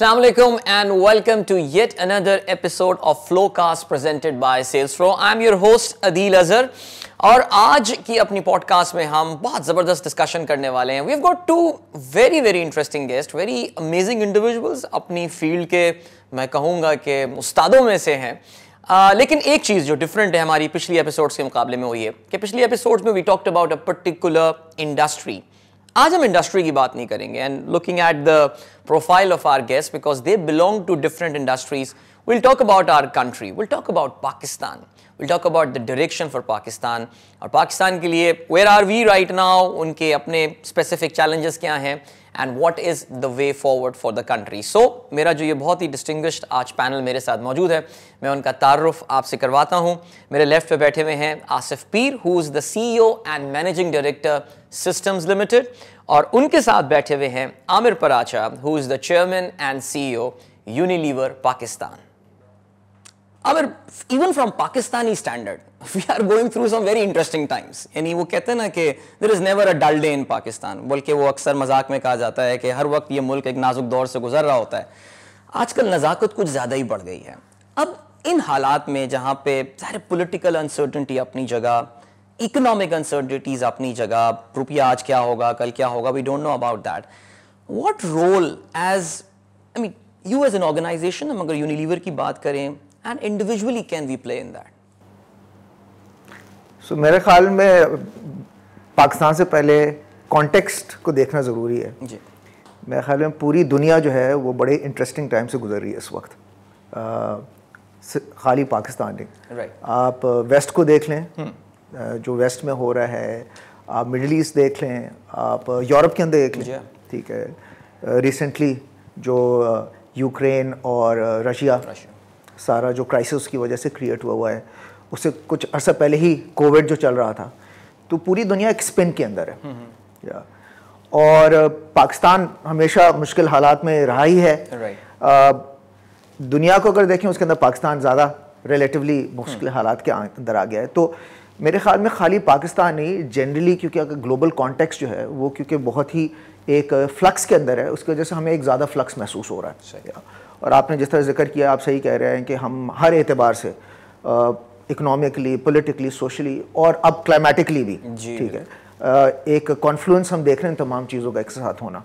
Assalamualaikum and welcome to yet another episode of Flowcast presented by Salesflow. I'm your host Adil Azhar और आज की अपनी podcast में हम बहुत ज़बरदस्त डिस्कशन करने वाले हैं we have got two very very interesting guest very amazing individuals अपनी फील्ड के मैं कहूँगा कि उस्तादों में से हैं आ, लेकिन एक चीज़ जो डिफरेंट है हमारी पिछली एपिसोड्स के मुकाबले में वो ये कि पिछली एपिसोड्स में we talked about a particular industry आज हम इंडस्ट्री की बात नहीं करेंगे and looking at the profile of our guest because they belong to different industries will talk about our country will talk about Pakistan will talk about the direction for Pakistan और पाकिस्तान के लिए where are we right now उनके अपने specific challenges क्या हैं and what is the way forward for the country so मेरा जो ये बहुत ही डिस्टिंग्विश्ड आज पैनल मेरे साथ मौजूद है मैं उनका तारुफ आपसे करवाता हूँ मेरे लेफ्ट पे बैठे हुए हैं Asif Peer who is the C E O and managing director systems limited और उनके साथ बैठे हुए हैं Aamir Paracha who is the chairman and C O Unilever Pakistan अगर even from Pakistani standard we are going through some very interesting times यानी वो कहते हैं ना कि there is never a dull day in Pakistan बोल के वो अक्सर मजाक में कहा जाता है कि हर वक्त ये मुल्क एक नाजुक दौर से गुजर रहा होता है आजकल नज़ाकत कुछ ज़्यादा ही बढ़ गई है अब इन हालात में जहाँ पे सारे पोलिटिकल अनसर्टनटी अपनी जगह इकोनॉमिक अनसर्टनिटीज़ अपनी जगह रुपया आज क्या होगा कल क्या होगा we don't know about that what role as I mean you as an organization हम अगर यूनिलीवर की बात करें and individually can we play in that? So मेरे ख्याल में पाकिस्तान से पहले कॉन्टेक्स्ट को देखना ज़रूरी है जी मेरे ख्याल में पूरी दुनिया जो है वो बड़े इंटरेस्टिंग टाइम से गुजर रही है इस वक्त खाली पाकिस्तान नहीं right. आप वेस्ट को देख लें hmm. जो वेस्ट में हो रहा है आप मिडल ईस्ट देख लें आप यूरोप के अंदर देख लें ठीक है रिसेंटली जो यूक्रेन और रशिया सारा जो क्राइसिस की वजह से क्रिएट हुआ हुआ है उससे कुछ अर्सा पहले ही कोविड जो चल रहा था तो पूरी दुनिया एक स्पिन के अंदर है या हम्म, हम्म। और पाकिस्तान हमेशा मुश्किल हालात में रहा ही है दुनिया को अगर देखें उसके अंदर पाकिस्तान ज़्यादा रिलेटिवली मुश्किल हम्म। हालात के अंदर आ गया है तो मेरे ख्याल में खाली पाकिस्तान ही जनरली क्योंकि अगर ग्लोबल कॉन्टेक्स जो है वो क्योंकि बहुत ही एक फ्लक्स के अंदर है उसकी वजह से हमें एक ज़्यादा फ्लक्स महसूस हो रहा है और आपने जिस तरह जिक्र किया आप सही कह रहे हैं कि हम हर एतबार से इकनॉमिकली पोलिटिकली सोशली और अब क्लाइमेटिकली भी ठीक है आ, एक कॉन्फ्लुंस हम देख रहे हैं तमाम चीज़ों का एक साथ होना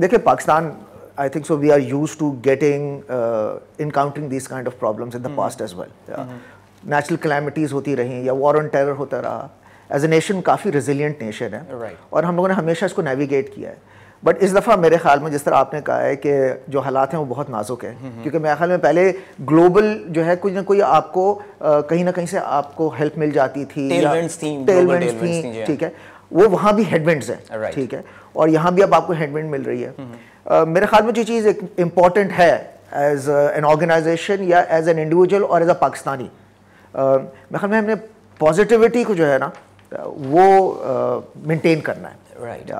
देखिए Pakistan I think so. We are used to getting uh, encountering these kind of problems in the mm. past as well. Natural yeah. mm -hmm. होती रहीं या वॉर ऑन टेरर होता रहा एज ए नेशन काफ़ी रेजिलियंट नेशन है right. और हम लोगों ने हमेशा इसको नेविगेट किया है बट इस दफ़ा मेरे ख्याल में जिस तरह आपने कहा है कि जो हालात हैं वो बहुत नाजुक हैं हम्म, हम्म। क्योंकि मेरे ख्याल में पहले ग्लोबल जो है कुछ ना कोई आपको कहीं ना कहीं से आपको हेल्प मिल जाती थी टेलमेंट्स थी ठीक है वो वहाँ भी हेडविंड्स हैं ठीक है और यहाँ भी अब आपको हेडविंड मिल रही है हम्म, मेरे ख्याल में जो चीज़ एक इम्पॉर्टेंट है एज एन ऑर्गेनाइजेशन या एज एन इंडिविजुअल और एज अ पाकिस्तानी मेरे ख्याल में हमने पॉजिटिविटी को जो है ना वो मेंटेन करना है राइट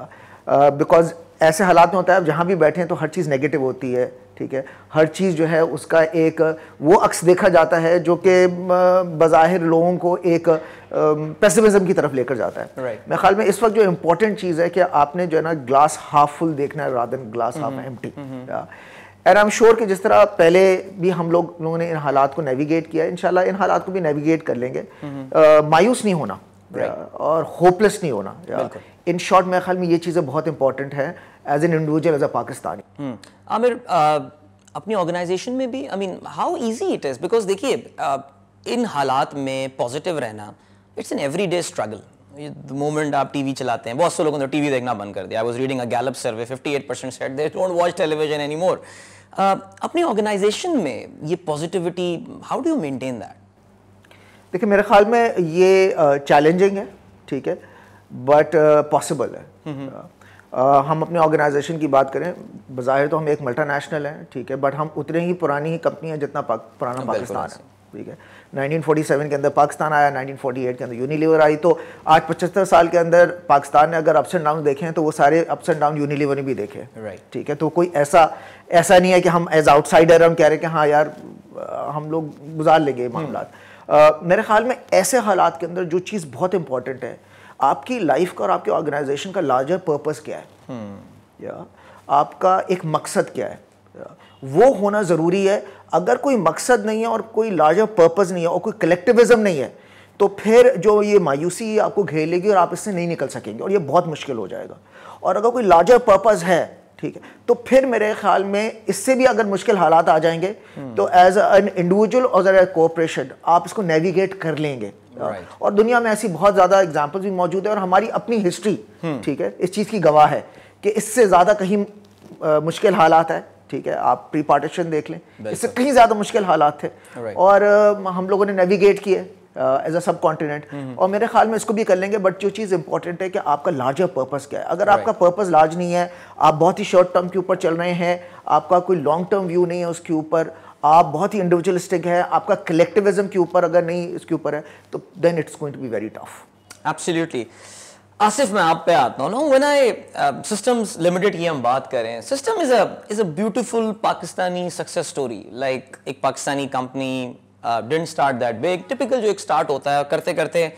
बिकॉज ऐसे हालात में होता है जहाँ भी बैठे हैं तो हर चीज़ नेगेटिव होती है ठीक है हर चीज़ जो है उसका एक वो अक्स देखा जाता है जो कि बज़ाहिर लोगों को एक पेसिमिज्म की तरफ लेकर जाता है right. मेरे ख्याल में इस वक्त जो इम्पोर्टेंट चीज़ है कि आपने जो है ना ग्लास हाफ फुल देखना है rather than glass half empty and I am sure कि जिस तरह पहले भी हम लोग लोगों ने इन हालात को नेविगेट किया इन इन हालात को भी नेविगेट कर लेंगे uh, मायूस नहीं होना right. और होपलेस नहीं होना इन शॉर्ट मेरे ख्याल में ये चीज़ें बहुत इंपॉर्टेंट हैं as an individual as a Pakistani Aamir अपनी ऑर्गेनाइजेशन में भी I mean how easy it is because देखिए uh, इन हालात में पॉजिटिव रहना it's an every day struggle moment आप टीवी चलाते हैं बहुत से लोगों ने टीवी तो देखना बंद कर दिया I was reading a Gallup survey 58 percent said they don't watch television any more अपनी ऑर्गेनाइजेशन में ये positivity how do you maintain that देखिए मेरे ख्याल में ये चैलेंजिंग uh, है ठीक है बट पॉसिबल uh, है हम अपने ऑर्गेनाइजेशन की बात करें बाहिर तो हम एक मल्टानेशनल हैं ठीक है बट हम उतने ही पुरानी ही कंपनी है जितना पाक, पुराना पाकिस्तान है ठीक है 1947 के अंदर पाकिस्तान आया 1948 के अंदर यूनिलीवर आई तो आज पचहत्तर साल के अंदर पाकिस्तान ने अगर अप्स एंड डाउन देखे हैं तो वो सारे अप्स एंड डाउन यूनिलीवर ने भी देखे राइट ठीक है तो कोई ऐसा ऐसा नहीं है कि हम एज आउटसाइडर हम कह रहे हैं कि हाँ यार हम लोग गुजार लेंगे मामला हम्म। मेरे ख्याल में ऐसे हालात के अंदर जो चीज़ बहुत इंपॉर्टेंट है आपकी लाइफ का और आपके ऑर्गेनाइजेशन का लार्जर पर्पस क्या है या hmm. आपका एक मकसद क्या है वो होना ज़रूरी है अगर कोई मकसद नहीं है और कोई लार्जर पर्पस नहीं है और कोई कलेक्टिविज्म नहीं है तो फिर जो ये मायूसी आपको घेर लेगी और आप इससे नहीं निकल सकेंगे और ये बहुत मुश्किल हो जाएगा और अगर कोई लार्जर पर्पस है ठीक है तो फिर मेरे ख्याल में इससे भी अगर मुश्किल हालात आ जाएंगे तो एज एन इंडिविजुअल और एज कोऑपरेशन आप इसको नेविगेट कर लेंगे right. और दुनिया में ऐसी बहुत ज़्यादा एग्जाम्पल्स भी मौजूद है और हमारी अपनी हिस्ट्री हम्म। ठीक है इस चीज़ की गवाह है कि इससे ज़्यादा कहीं आ, मुश्किल हालात है ठीक है आप प्री पार्टीशन देख लें इससे कहीं ज़्यादा मुश्किल हालात थे right. और आ, हम लोगों ने नेविगेट किए एज अ सब कॉन्टिनेंट और मेरे ख्याल में इसको भी कर लेंगे बट जो चीज़ इंपॉर्टेंट है कि आपका लार्जर पर्पज़ क्या है अगर right. आपका पर्पज़ लार्ज नहीं है आप बहुत ही शॉर्ट टर्म के ऊपर चल रहे हैं आपका कोई लॉन्ग टर्म व्यू नहीं है उसके ऊपर आप बहुत ही इंडिविजुअलिस्टिक है आपका कलेक्टिविज्म के ऊपर अगर नहीं इसके ऊपर है तो then it's going to be very tough absolutely Asif मैं आप पे आता हूँ ना वन आई सिस्टम्स लिमिटेड की हम बात करें system is a is a beautiful Pakistani success story like एक Pakistani company Uh, didn't start that big. Typical जो एक start होता है करते करते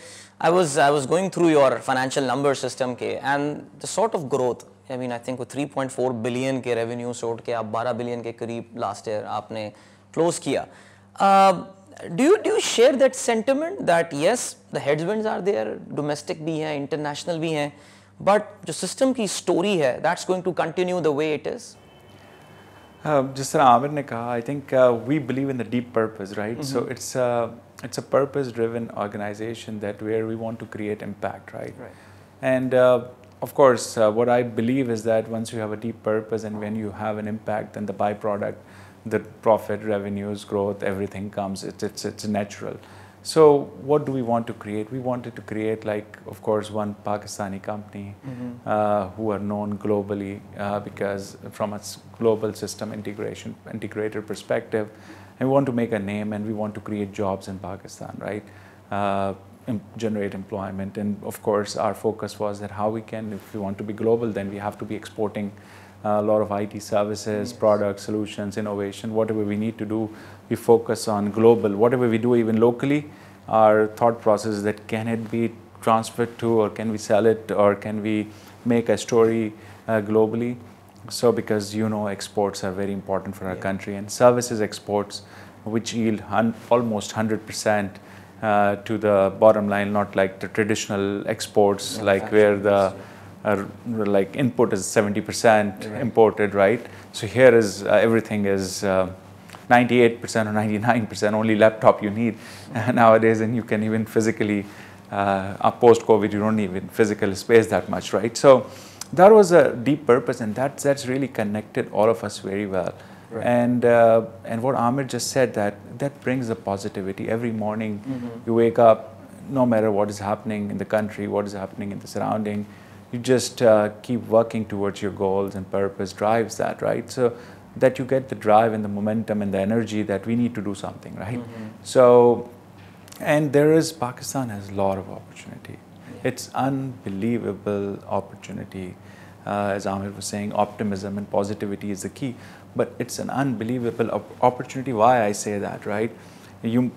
I was I was going through your financial number system के and the sort of growth I mean I think वो 3.4 billion के revenue sort के आप 12 billion के करीब last year आपने close किया uh, do you do you share that sentiment that yes the headwinds are there domestic भी हैं international भी हैं but the system की story है that's going to continue the way it is just as Amir ne kaha, I think uh, we believe in the deep purpose, right? So mm-hmm. it's a uh, it's a purpose-driven organization that where we want to create impact, right? And uh, of course, what I believe is that once you have a deep purpose and when you have an impact, then the byproduct, the profit, revenues, growth, everything comes. It's it's it's natural. So what do we want to create? We wanted to create like, of course, one Pakistani company mm -hmm. uh, who are known globally uh, because from a global system integration integrator perspective, and we want to make a name and we want to create jobs in Pakistan, right? Uh, generate employment, and of course, our focus was that how we can, if we want to be global, then we have to be exporting uh, a lot of IT services, yes. products, solutions, innovation, whatever we need to do we focus on global. Whatever we do even locally, our thought process that can it be transferred to or can we sell it or can we make a story uh, globally. So because you know exports are very important for our yeah. country and services exports which yield un almost 100% uh, to the bottom line, not like the traditional exports yeah, like where the uh, like input is 70% right. imported, right? So here is uh, everything is uh, 98% or 99% only laptop you need nowadays and you can even physically, uh, post-COVID, you don't even physical space that much, right? So that was a deep purpose and that, that's really connected all of us very well. Right. And uh, and what Amir just said that that brings the positivity every morning. Mm -hmm. You wake up, no matter what is happening in the country, what is happening in the surrounding, you just uh, keep working towards your goals and purpose drives that, right? So that you get the drive and the momentum and the energy that we need to do something, right? Mm -hmm. So, and there is, Pakistan has a lot of opportunity. Yeah. It's unbelievable opportunity. Uh, as Amir was saying, optimism and positivity is the key. But it's an unbelievable op opportunity. Why I say that, right? You,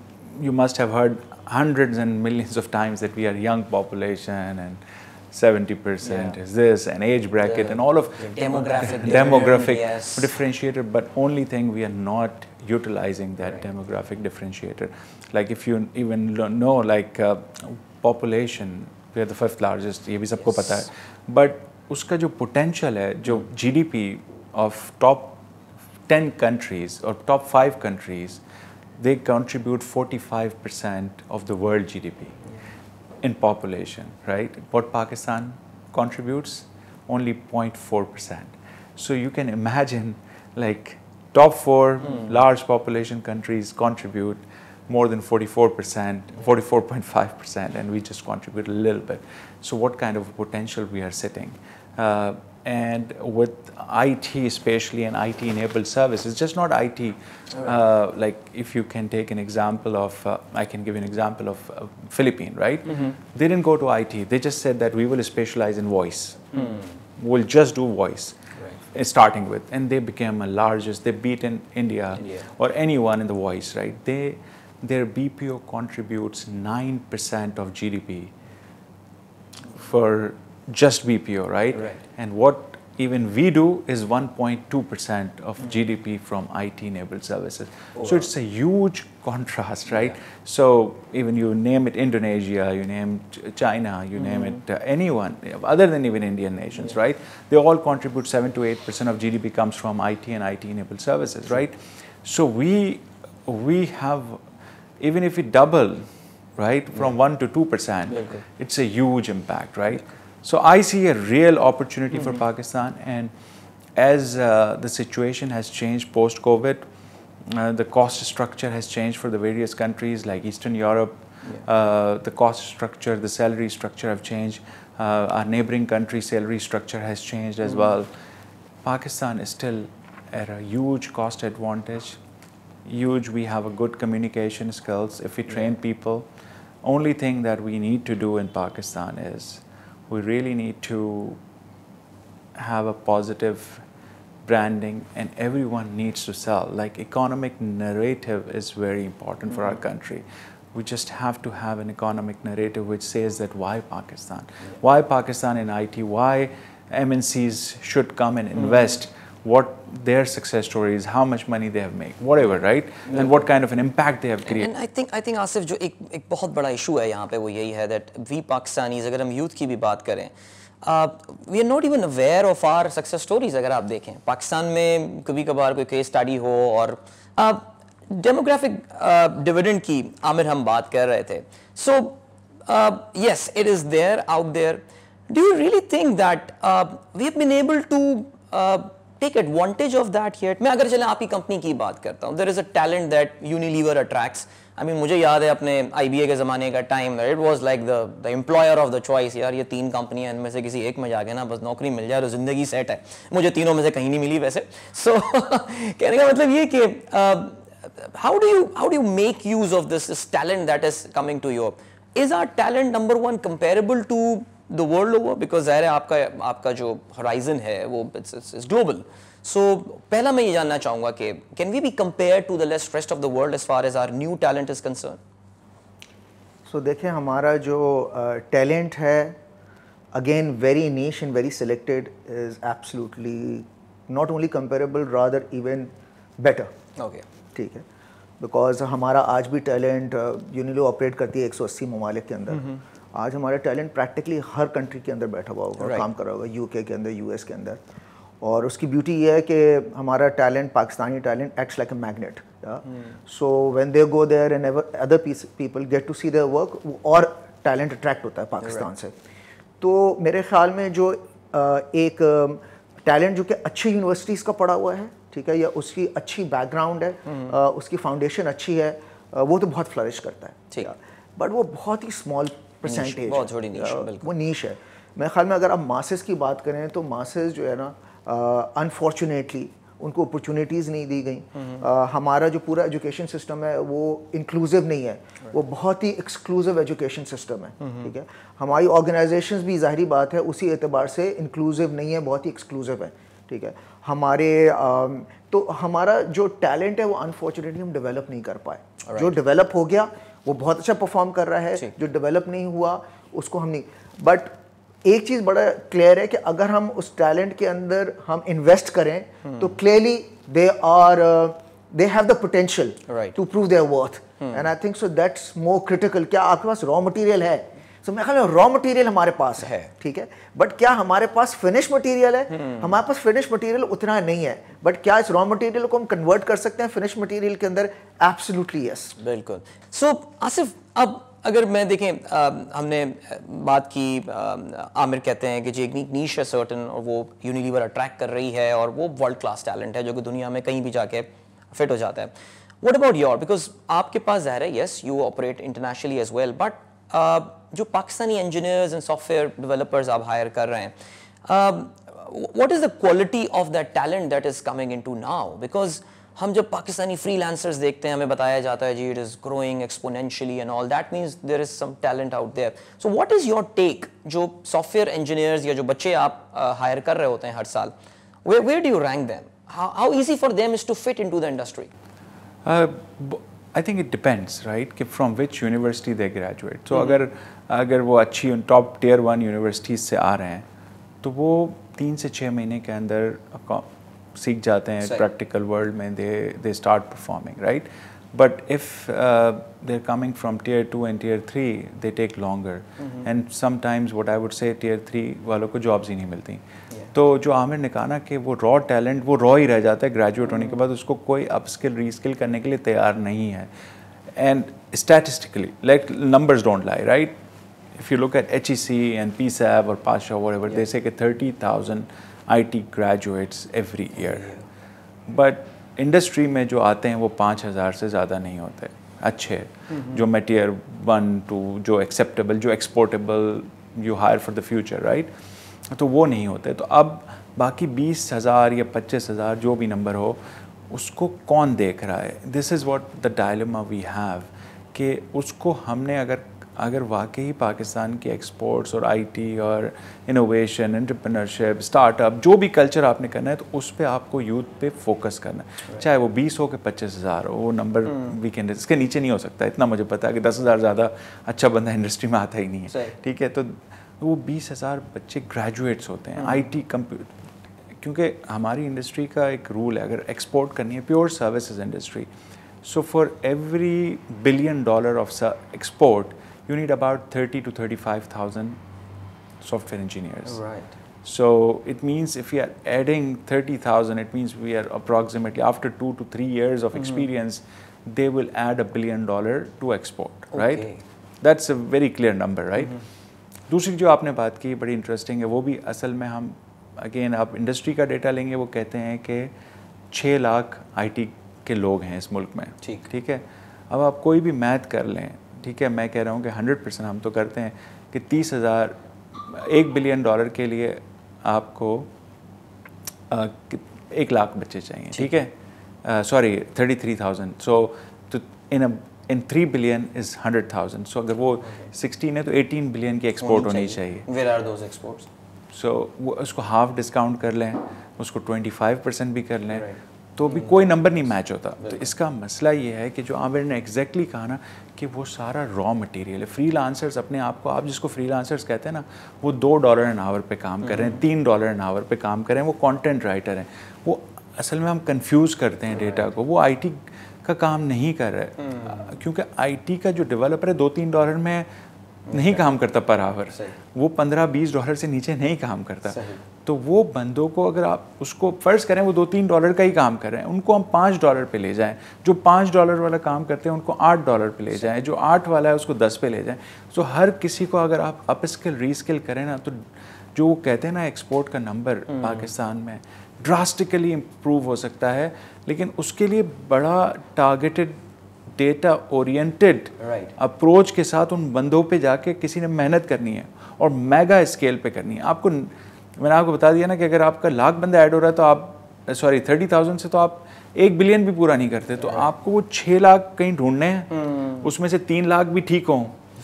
you must have heard hundreds and millions of times that we are young population and 70% yeah. is this and age bracket the and all of demographic, demographic yes. differentiator but only thing we are not utilizing that right. demographic differentiator like if you even know like uh, population we are the fifth largest ये भी सबको yes. पता but उसका जो potential है जो GDP of top 10 countries or top 5 countries they contribute 45% of the world GDP in population, right? What Pakistan contributes, only 0.4%. So you can imagine like top four mm. large population countries contribute more than 44%, 44.5%, and we just contribute a little bit. So what kind of potential we are sitting? Uh, and with IT especially an IT enabled service, it's just not IT. Uh, like if you can take an example of, uh, I can give you an example of uh, Philippine, right? Mm -hmm. They didn't go to IT. They just said that we will specialize in voice. Mm. We'll just do voice. Right. Uh, starting with, and they became the largest. They beat in India, India or anyone in the voice, right? They, their BPO contributes nine percent of GDP for just BPO, right? right? And what even we do is 1.2% of mm. GDP from IT enabled services. Oh, so wow. it's a huge contrast, right? Yeah. So even you name it Indonesia, you name China, you mm. name mm-hmm. it uh, anyone other than even Indian nations, yeah. right? They all contribute 7 to 8% of GDP comes from IT and IT enabled services, right? So we we have even if we double, right, from yeah. 1 to 2%, okay. it's a huge impact, right? Okay. So I see a real opportunity mm -hmm. for mm-hmm. Pakistan, and as uh, the situation has changed post COVID, uh, the cost structure has changed for the various countries like Eastern Europe. Yeah. Uh, the cost structure, the salary structure have changed. Uh, our neighboring country salary structure has changed as mm -hmm. well. Pakistan is still at a huge cost advantage. Huge. We have a good communication skills. If we train yeah. people, only thing that we need to do in Pakistan is we really need to have a positive branding and everyone needs to sell like economic narrative is very important mm -hmm. for our mm-hmm. country we just have to have an economic narrative which says that why Pakistan why Pakistan in IT why MNCs should come and mm-hmm. invest mm -hmm what their success story is, how much money they have made, whatever, right? Yeah. And what kind of an impact they have created. And I think I think Asif जो एक एक बहुत बड़ा issue है यहाँ पे वो यही है that we Pakistanis अगर हम youth की भी बात करें we are not even aware of our success stories अगर आप देखें पाकिस्तान में कभी कभार कोई केस स्टडी हो और डेमोग्राफिक डिविडेंड की आमिर हम बात कर रहे थे so yes it is there out there do you really think that we have been able to take advantage of that हेट मैं अगर चले आपकी कंपनी की बात करता हूँ there is a talent that Unilever attracts I mean मुझे याद है अपने आई के ज़माने का time it was like the the employer of the choice यार ये तीन कंपनियां इनमें से किसी एक में जाके ना बस नौकरी मिल जाए और ज़िंदगी सेट है मुझे तीनों में से कहीं नहीं मिली वैसे सो so, कहने का मतलब ये कि how do you how do you make use of this talent that is coming to your is our talent number one comparable to the world over because ज़ाहिर है आपका आपका जो हराइजन है वो इट्स ग्लोबल सो पहला मैं ये जानना चाहूँगा कि can we be compare to the less rest of the world as far as our new talent is concern so देखें हमारा जो टैलेंट uh, है again very niche and very selected is absolutely not only comparable rather even better okay ठीक है because हमारा आज भी talent यूनिलो operate करती है 180 ममालिक के अंदर mm -hmm. आज हमारा टैलेंट प्रैक्टिकली हर कंट्री के अंदर बैठा हुआ होगा right. काम कर रहा होगा यूके के अंदर यूएस के अंदर और उसकी ब्यूटी ये है कि हमारा talent Pakistani talent acts like a magnet so when they go there and other people get to see their work और टैलेंट अट्रैक्ट होता है पाकिस्तान right. से तो मेरे ख्याल में जो एक टैलेंट जो कि अच्छी यूनिवर्सिटीज़ का पड़ा हुआ है ठीक है या उसकी अच्छी बैकग्राउंड है hmm. उसकी फाउंडेशन अच्छी है वो तो बहुत फ्लरिश करता है ठीक है बट वो बहुत ही स्मॉल परसेंटेज बहुत थोड़ी नीश है uh, वो नीश है मेरे ख्याल में अगर आप मासेस की बात करें तो मासेस जो है ना अनफॉर्चुनेटली uh, उनको अपॉर्चुनिटीज़ नहीं दी गई हम्म, हम्म। uh, हमारा जो पूरा एजुकेशन सिस्टम है वो इंक्लूसिव नहीं है right. वो बहुत ही एक्सक्लूसिव एजुकेशन सिस्टम है हम्म, ठीक है हमारी ऑर्गेनाइजेशंस भी ज़ाहरी बात है उसी एतबार से इंक्लूसिव नहीं है बहुत ही एक्सक्लूसिव है ठीक है हमारे um, तो हमारा जो टैलेंट है वो अनफॉर्चुनेटली हम डेवलप नहीं कर पाए right. जो डेवलप हो गया वो बहुत अच्छा परफॉर्म कर रहा है जो डेवलप नहीं हुआ उसको हम नहीं बट एक चीज़ बड़ा क्लियर है कि अगर हम उस टैलेंट के अंदर हम इन्वेस्ट करें हम्म। तो clearly they are they have the potential to prove their worth and I think so that's more critical क्या आपके पास रॉ मटेरियल है तो मैं ख्याल रॉ मटेरियल हमारे पास है ठीक है बट क्या हमारे पास फिनिश मटेरियल है हम्म। हमारे पास फिनिश मटेरियल उतना नहीं है बट क्या इस रॉ मटेरियल को हम कन्वर्ट कर सकते हैं फिनिश मटेरियल के अंदर एब्सोल्युटली यस बिल्कुल सो आसिफ अब अगर मैं देखें आ, हमने बात की आ, आमिर कहते हैं कि जी एक नीश है सर्टन और वो यूनिलीवर अट्रैक्ट कर रही है और वो वर्ल्ड क्लास टैलेंट है जो कि दुनिया में कहीं भी जाके फिट हो जाता है वट अबाउट योर बिकॉज आपके पास ज़ाहिर है yes you operate internationally as well but जो Pakistani engineers and software developers आप हायर कर रहे हैं what is the quality of that talent that is coming in to now because हम जब पाकिस्तानी फ्री लैंसर्स देखते हैं हमें बताया जाता है जी it is growing exponentially and all that means there is some talent out there so what is your take जो सॉफ्टवेयर इंजीनियर्स या जो बच्चे आप हायर uh, कर रहे होते हैं हर साल वे where do you rank them how easy for them is to fit in to the industry I think it depends right कि from which university they graduate so अगर अगर वो अच्छी टॉप टीयर वन यूनिवर्सिटीज़ से आ रहे हैं तो वो तीन से छः महीने के अंदर सीख जाते हैं प्रैक्टिकल वर्ल्ड में they they start performing right but if they are coming from tier two and tier three they take longer and sometimes what I would say tier three वालों को जॉब्स ही नहीं मिलती तो जो आमिर ने कहा ना कि वो रॉ टैलेंट वो रॉ ही रह जाता है ग्रेजुएट होने के mm-hmm. बाद उसको कोई अपस्किल रीस्किल करने के लिए तैयार नहीं है and statistically like numbers don't lie right if you look at HEC and PSAB or PASHA or whatever, yeah. they say 30,000 IT graduates every year. But industry में जो आते हैं वो पाँच हज़ार से ज़्यादा नहीं होते अच्छे mm-hmm. जो मेटीरियर वन टू जो एक्सेप्टेबल जो exportable you hire for the future right तो वो नहीं होते तो अब बाकी बीस हज़ार या पच्चीस हज़ार जो भी नंबर हो उसको कौन देख रहा है this is what the dilemma we have कि उसको हमने अगर अगर वाकई पाकिस्तान के एक्सपोर्ट्स और आईटी और इनोवेशन एंटरप्रेन्योरशिप स्टार्टअप जो भी कल्चर आपने करना है तो उस पर आपको यूथ पे फोकस करना है right. चाहे वो बीस हो के पच्चीस हज़ार हो वो नंबर वीकेंड hmm. इसके नीचे नहीं हो सकता इतना मुझे पता है कि दस हज़ार ज़्यादा अच्छा बंदा इंडस्ट्री में आता ही नहीं है ठीक है तो वो बीस हज़ार बच्चे ग्रेजुएट्स होते हैं आई hmm. टी क्योंकि हमारी इंडस्ट्री का एक रूल है अगर एक्सपोर्ट करनी है pure services industry so for every billion dollar of export you need about 30 to 35,000 software engineers. Right. So it means if we are adding 30,000, it means we are approximately after two to three years of mm-hmm. experience, mm-hmm. they will add a billion dollar to export, okay. right? That's a very clear number, right? Mm-hmm. दूसरी जो आपने बात की बड़ी interesting है वो भी असल में हम अगेन आप इंडस्ट्री का डेटा लेंगे वो कहते हैं कि छः लाख आईटी के लोग हैं इस मुल्क में ठीक ठीक है अब आप कोई भी मैथ कर लें ठीक है मैं कह रहा हूँ कि हंड्रेड परसेंट हम तो करते हैं कि तीस हज़ार एक बिलियन डॉलर के लिए आपको आ, एक लाख बच्चे चाहिए ठीक है sorry thirty three thousand so तो in in three billion is hundred thousand so अगर वो सिक्सटीन okay. है तो एटीन बिलियन की एक्सपोर्ट होनी चाहिए where are those exports so वो उसको हाफ डिस्काउंट कर लें उसको ट्वेंटी फाइव परसेंट भी कर लें right. तो अभी कोई नंबर नहीं मैच होता तो इसका मसला ये है कि जो आमिर ने एग्जैक्टली कहा ना कि वो सारा रॉ मटेरियल है फ्री लांसर्स अपने आप को आप जिसको फ्री लांसर्स कहते हैं ना वो दो डॉलर एन आवर पे काम कर रहे हैं हम्म। तीन डॉलर एन आवर पे काम कर रहे हैं वो कंटेंट राइटर हैं वो असल में हम कंफ्यूज करते हैं डेटा को वो आईटी का काम नहीं कर रहे हम्म। क्योंकि आईटी का जो डेवलपर है दो तीन डॉलर में नहीं काम करता पर आवर वो पंद्रह बीस डॉलर से नीचे नहीं काम करता तो वो बंदों को अगर आप उसको फ़र्ज करें वो दो तीन डॉलर का ही काम कर रहे हैं उनको हम पाँच डॉलर पे ले जाएं जो पाँच डॉलर वाला काम करते हैं उनको आठ डॉलर पे ले जाएं जो आठ वाला है उसको दस पे ले जाएं तो हर किसी को अगर आप अपस्किल रीस्किल री करें ना तो जो कहते हैं ना एक्सपोर्ट का नंबर हम्म। पाकिस्तान में ड्रास्टिकली इम्प्रूव हो सकता है लेकिन उसके लिए बड़ा टारगेटेड डेटा ओरिएंटेड अप्रोच के साथ उन बंदों पे जाके किसी ने मेहनत करनी है और मेगा स्केल पे करनी है आपको मैंने आपको बता दिया ना कि अगर आपका लाख बंदा ऐड हो रहा है तो आप सॉरी थर्टी थाउजेंड से तो आप एक बिलियन भी पूरा नहीं करते तो आपको वो छः लाख कहीं ढूंढने हैं हम्म। उसमें से तीन लाख भी ठीक हों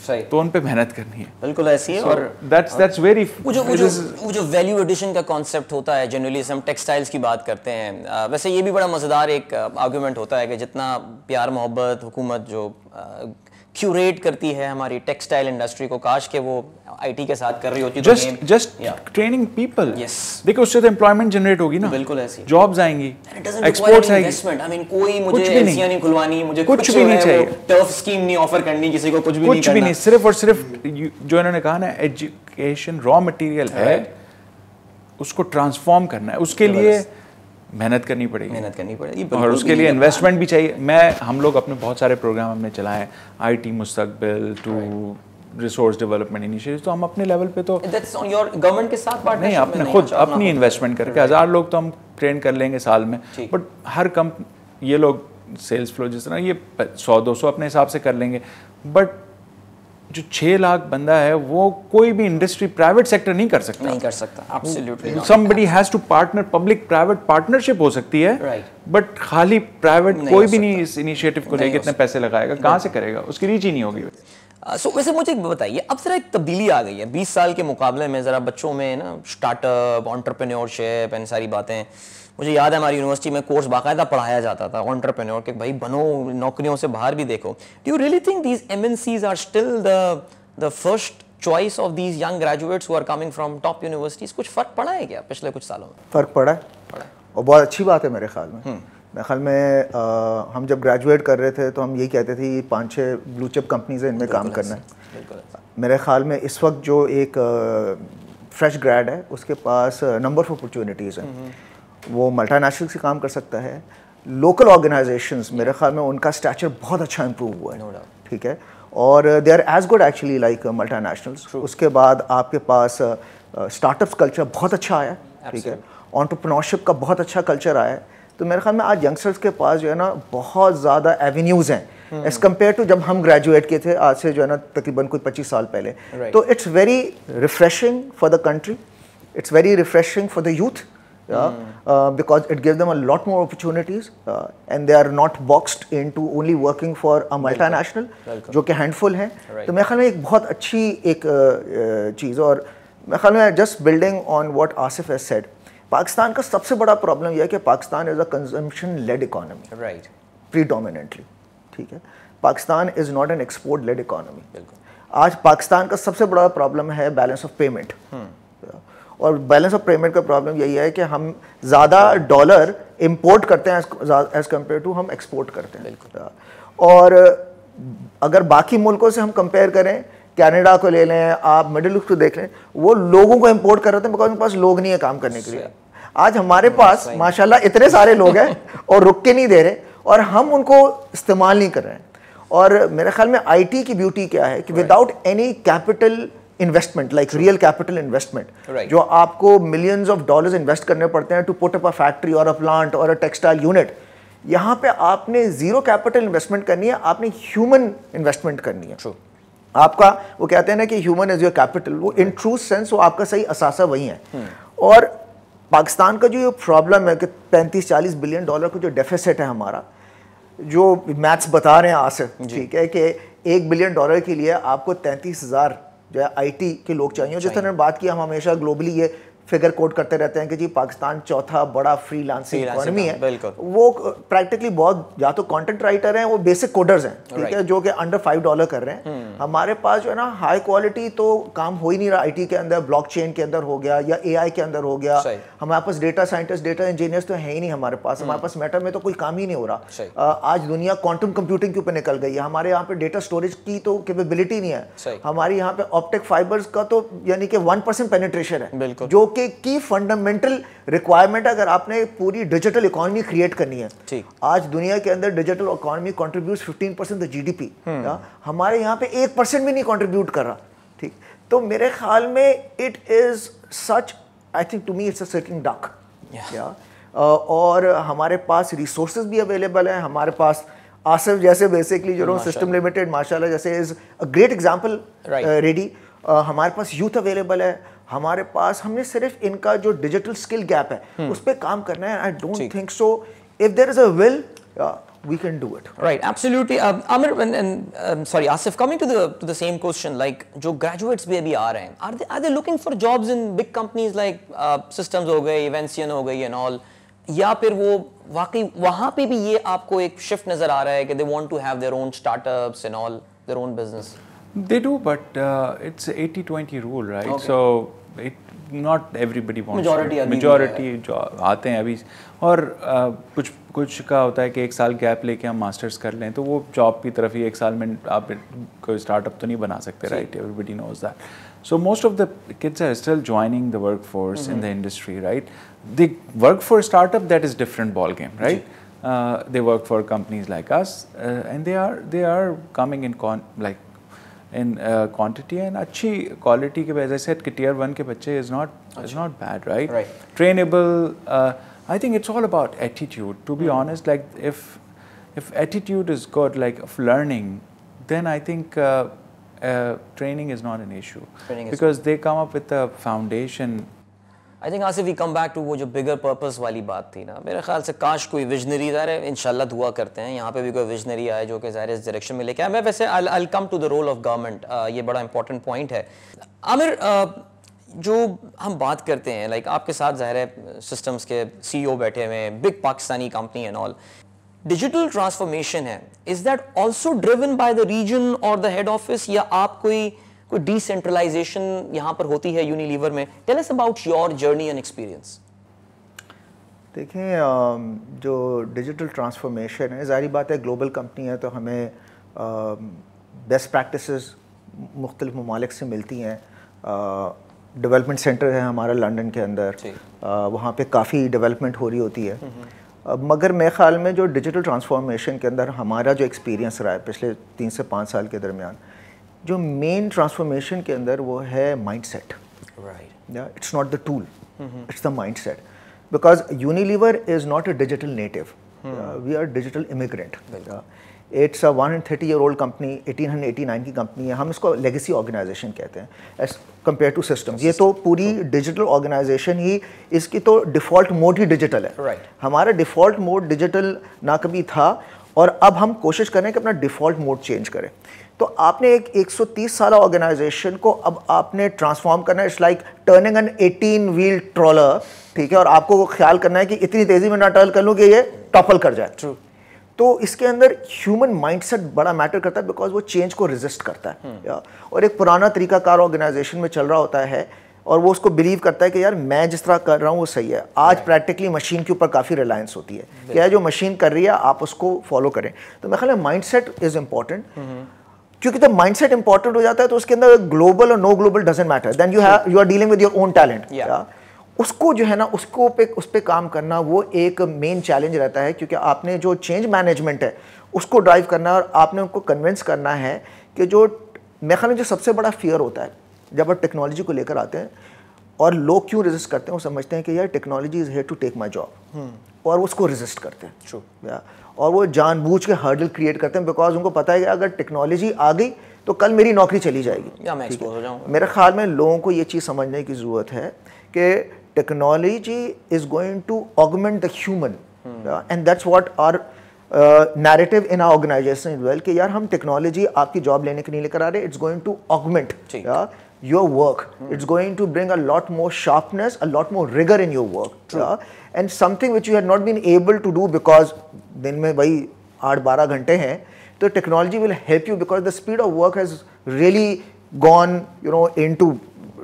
तो उन पे मेहनत करनी है बिल्कुल ऐसी है और दैट्स दैट्स वेरी वो जो वो जो वो जो वैल्यू एडिशन का कॉन्सेप्ट होता है जनरली हम टेक्सटाइल्स की बात करते हैं आ, वैसे ये भी बड़ा मज़ेदार एक आर्गूमेंट होता है कि जितना प्यार मोहब्बत हुकूमत जो क्यूरेट करती है हमारी टेक्सटाइल इंडस्ट्री को काश के वो आईटी के साथ कर रही होती just just training people yes देखो उससे तो एम्प्लॉयमेंट जनरेट होगी ना बिल्कुल ऐसी जॉब्स आएंगी एक्सपोर्ट्स आएंगे इन्वेस्टमेंट आई मीन कोई मुझे कुछ भी नहीं खुलवानी मुझे कुछ, भी नहीं चाहिए टर्फ स्कीम नहीं ऑफर करनी किसी को कुछ भी नहीं करना कुछ भी नहीं सिर्फ और सिर्फ जो इन्होंने कहा ना एजुकेशन रॉ मटेरियल है उसको ट्रांसफॉर्म करना है उसके लिए मेहनत करनी पड़ेगी मेहनत करनी पड़ेगी और उसके लिए इन्वेस्टमेंट तो भी हाँ। चाहिए मैं हम लोग अपने बहुत सारे प्रोग्राम हमने चलाए हैं आई टी मुस्तबिल टू रिसोर्स डेवलपमेंट इनिशियटिव तो हम अपने लेवल पे तो गवर्नमेंट के साथ नहीं अपने खुद अपनी इन्वेस्टमेंट करके हज़ार लोग तो हम ट्रेन कर लेंगे साल में बट हर कम ये लोग सेल्स फ्लो जिस तरह ये सौ दो सौ अपने हिसाब से कर लेंगे बट जो छह लाख बंदा है वो कोई भी इंडस्ट्री प्राइवेट सेक्टर नहीं कर सकता नहीं कर सकता somebody has to partner public private partnership हो सकती है right. बट खाली प्राइवेट कोई भी नहीं इस इनिशिएटिव को लेकर इतने पैसे लगाएगा कहाँ से करेगा उसकी रीच ही नहीं होगी सो so, वैसे मुझे बताइए अब ज़रा एक तब्दीली आ गई है बीस साल के मुकाबले में ज़रा बच्चों में ना स्टार्टअप ऑन्टरप्रेन्योरशिप एंड सारी बातें मुझे याद है हमारी यूनिवर्सिटी में कोर्स बाकायदा पढ़ाया जाता था ऑन्टरप्रेन्योर के भाई बनो नौकरियों से बाहर भी देखो do you really think these M N Cs are still the the first choice of these young graduates who are coming from top universities कुछ फ़र्क पड़ा है क्या पिछले कुछ सालों में फ़र्क पड़ा है पड़ा है और बहुत अच्छी बात है मेरे ख्याल में हम्म। मेरे ख्याल में आ, हम जब ग्रेजुएट कर रहे थे तो हम यही कहते थे पाँच छः ब्लू चिप कंपनीज है इनमें काम करना है मेरे ख्याल में इस वक्त जो एक फ्रेश ग्रेड है उसके पास नंबर ऑफ अपॉर्चुनिटीज़ हैं हम्म, हम्म। वो मल्टानेशनल से काम कर सकता है लोकल ऑर्गेनाइजेशन मेरे ख्याल में उनका स्टैचर बहुत अच्छा इम्प्रूव हुआ है ठीक है और they are as good actually like multinationals उसके बाद आपके पास uh, कल्चर uh, बहुत अच्छा आया ठीक है ऑन्टरप्रनोरशिप का बहुत अच्छा कल्चर आया है तो मेरे ख्याल में आज यंगस्टर्स के पास जो है ना बहुत ज़्यादा एवेन्यूज़ हैं एज़ कम्पेयर टू जब हम ग्रेजुएट किए थे आज से जो है ना तकरीबन कोई पच्चीस साल पहले right. तो it's very refreshing for the country it's very refreshing for the youth Hmm. uh, because it gives them a lot more opportunities uh, and they are not boxed into only working for a multinational जो कि handful हैं तो मेरे ख्याल में एक बहुत अच्छी एक uh, uh, चीज़ और मेरे ख्याल में just building on what Asif has said Pakistan का सबसे बड़ा प्रॉब्लम यह है कि Pakistan is a consumption led economy right predominantly ठीक है Pakistan is not an export led economy आज पाकिस्तान का सबसे बड़ा प्रॉब्लम है बैलेंस ऑफ पेमेंट और बैलेंस ऑफ पेमेंट का प्रॉब्लम यही है कि हम ज़्यादा डॉलर इम्पोर्ट करते हैं एज़ कम्पेयर टू हम एक्सपोर्ट करते हैं बिल्कुल हाँ। और अगर बाकी मुल्कों से हम कंपेयर करें कनाडा को ले लें आप मिडिल ईस्ट को देख लें वो लोगों को इम्पोर्ट कर रहे थे बिकॉज उनके पास लोग नहीं है काम करने के लिए अच्छा। आज हमारे हम्म, पास माशाल्लाह इतने सारे लोग हैं और रुक के नहीं दे रहे और हम उनको इस्तेमाल नहीं कर रहे हैं और मेरे ख्याल में आईटी की ब्यूटी क्या है कि without any capital investment like real capital investment जो आपको मिलियंस ऑफ डॉलर्स इन्वेस्ट करने पड़ते हैं to put up a factory और अ प्लांट और अ टेक्सटाइल यूनिट यहाँ पे आपने जीरो कैपिटल इन्वेस्टमेंट करनी है आपने ह्यूमन इन्वेस्टमेंट करनी है True. आपका वो कहते हैं ना कि ह्यूमन इज योर कैपिटल वो इन ट्रू सेंस वो आपका सही असासा वही है hmm. और पाकिस्तान का जो ये प्रॉब्लम है कि 35-40 बिलियन डॉलर का जो डेफिसिट है हमारा जो मैथ्स बता रहे हैं आसिफ ठीक है कि एक बिलियन डॉलर के लिए आपको तैंतीस हज़ार जो है आईटी के लोग चाहिए जिस तरह बात की हम हमेशा ग्लोबली ये फिगर कोट करते रहते हैं कि जी पाकिस्तान चौथा बड़ा फ्री लांसिंग इकोनॉमी है वो प्रैक्टिकली बहुत या तो कंटेंट राइटर हैं वो बेसिक कोडर्स हैं ठीक right. है जो कि अंडर फाइव डॉलर कर रहे हैं hmm. हमारे पास जो है ना हाई क्वालिटी तो काम हो ही नहीं रहा आईटी के अंदर ब्लॉकचेन के अंदर हो गया या एआई के अंदर हो गया हमारे पास डेटा साइंटिस्ट डेटा इंजीनियर्स तो है ही नहीं हमारे पास hmm। हमारे पास मैटर में तो कोई काम ही नहीं हो रहा आज दुनिया क्वांटम कंप्यूटिंग के ऊपर निकल गई है हमारे यहाँ पे डेटा स्टोरेज की तो कैपेबिलिटी नहीं है हमारे यहाँ पे ऑप्टिक फाइबर्स का तो यानी कि वन परसेंट पेनिट्रेशन है जो कि एक की फंडामेंटल रिक्वायरमेंट अगर आपने पूरी डिजिटल इकोनॉमी क्रिएट करनी है आज दुनिया के अंदर digital economy contribute fifteen percent G D P हमारे यहाँ पे एक परसेंट भी नहीं कॉन्ट्रीब्यूट कर रहा ठीक तो मेरे ख्याल में it is such I think to me it's a duck और हमारे पास रिसोर्स भी अवेलेबल हैं हमारे पास आसिफ जैसे बेसिकली जो सिस्टम लिमिटेड माशाल्लाह जैसे is a great example ready हमारे पास यूथ अवेलेबल है हमारे पास हमने सिर्फ इनका जो डिजिटल स्किल गैप है उस पर काम करना है I don't think so if there is a will we can do it. Right, absolutely. Um, Amir, and, and um, sorry, Asif, coming to the to the same question, like, jo graduates bhi abhi aa rahe hain are they are they looking for jobs in big companies like uh, systems हो गए, Eventsian ho गई and all, ya फिर wo waqai wahan pe bhi ye aapko ek shift nazar aa raha hai कि they want to have their own startups and all, their own business. They do, but uh, it's 80-20 rule, right? Okay. So it not everybody wants majority to, majority जो आते हैं अभी और uh, कुछ कुछ का होता है कि एक साल गैप लेके हम मास्टर्स कर लें तो वो जॉब की तरफ ही एक साल में आप कोई स्टार्टअप तो नहीं बना सकते right everybody knows that so most of the kids are still joining the work force in the industry right the work for startup that is different ball game right they work for companies like us uh, and they are they are coming in con like in uh, quantity and achi quality के as I said tier one के is not Achha. is not bad right, right. trainable uh, I think it's all about attitude to be mm. honest like if if attitude is good like of learning then I think uh, uh training is not an issue training because they come up with a foundation I think Asif we come back to वो जो बिगर purpose वाली बात थी ना मेरे ख्याल से काश कोई विजनरी ज़ाहिर इन शाला दुआ करते हैं यहाँ पे भी कोई विजनरी आए जो कि ज़ाहिर इस डायरेक्शन में लेके आए मैं वैसे I come to the role of government ये बड़ा इंपॉर्टेंट पॉइंट है आमिर जो हम बात करते हैं लाइक आपके साथ ज़ाहिर है सिस्टम्स के सी e बैठे हुए हैं big Pakistani company and all digital transformation है is that also driven by the region और द हेड ऑफिस या आप कोई कोई डिसेंट्रलाइजेशन यहाँ पर होती है यूनिलीवर में tell us about your journey and experience देखें जो डिजिटल ट्रांसफॉर्मेशन है ज़ाहिर बात है ग्लोबल कंपनी है तो हमें बेस्ट प्रैक्टिस मुख्तलिफ ममालिक से मिलती हैं डेवलपमेंट सेंटर है हमारा लंदन के अंदर वहाँ पे काफ़ी डेवलपमेंट हो रही होती है हम्म, हम्म। मगर मेरे ख्याल में जो डिजिटल ट्रांसफॉर्मेशन के अंदर हमारा जो एक्सपीरियंस रहा है पिछले तीन से पाँच साल के दरमियान जो मेन ट्रांसफॉर्मेशन के अंदर वो है mindset it's not the tool it's the mindset because Unilever is not a digital native we are digital immigrant it's a thirty year old company nine की कंपनी है हम इसको लेगेसी ऑर्गेनाइजेशन कहते हैं एज कम्पेयर टू सिस्टम ये तो पूरी डिजिटल hmm. ऑर्गेनाइजेशन ही इसकी तो डिफ़ॉल्ट मोड ही डिजिटल है right. हमारा डिफ़ॉल्ट मोड डिजिटल ना कभी था और अब हम कोशिश करें कि अपना डिफ़ॉल्ट मोड चेंज करें तो आपने एक 130 साल ऑर्गेनाइजेशन को अब आपने ट्रांसफॉर्म करना है it's like turning an 18 wheel trawler ठीक है और आपको ख्याल करना है कि इतनी तेज़ी में ना टर्न कर लूँ कि ये टॉपल कर जाए ट्रू तो इसके अंदर ह्यूमन माइंडसेट बड़ा मैटर करता है बिकॉज वो चेंज को रिजिस्ट करता है hmm. और एक पुराना तरीकाकार ऑर्गेनाइजेशन में चल रहा होता है और वो उसको बिलीव करता है कि यार मैं जिस तरह कर रहा हूँ वो सही है आज प्रैक्टिकली मशीन के ऊपर काफ़ी रिलायंस होती है क्या जो मशीन कर रही है आप उसको फॉलो करें तो मैं ख्याल माइंड सेट इज़ इम्पॉर्टेंट क्योंकि जब माइंड सेट इंपॉर्टेंट हो जाता है तो उसके अंदर ग्लोबल और no global doesn't matter then you have you are dealing with your own talent उसको जो है ना उसको पे उस पर काम करना वो एक मेन चैलेंज रहता है क्योंकि आपने जो चेंज मैनेजमेंट है उसको ड्राइव करना है और आपने उनको कन्विंस करना है कि जो मेरे ख्याल में जो सबसे बड़ा फियर होता है जब आप टेक्नोलॉजी को लेकर आते हैं और लोग क्यों रेजिस्ट करते हैं वो समझते हैं कि यार technology is here to take my job और उसको रजिस्ट करते हैं या और वो जानबूझ के हर्डल क्रिएट करते हैं बिकॉज उनको पता है कि अगर टेक्नोलॉजी आ गई तो कल मेरी नौकरी चली जाएगी या मैं एक्सपोज हो मेरे ख्याल में लोगों को ये चीज़ समझने की ज़रूरत है कि technology is going to augment the human and that's what our narrative in our organisation well कि यार हम टेक्नोलॉजी आपकी जॉब लेने के लिए लेकर आ रहे it's going to augment your work. It's going to bring a lot more sharpness, a lot more rigor in your work. And something which you had not been able to do because then, mein bhai 8-12 ghante hain, technology will help you because the speed of work has really gone, you know, into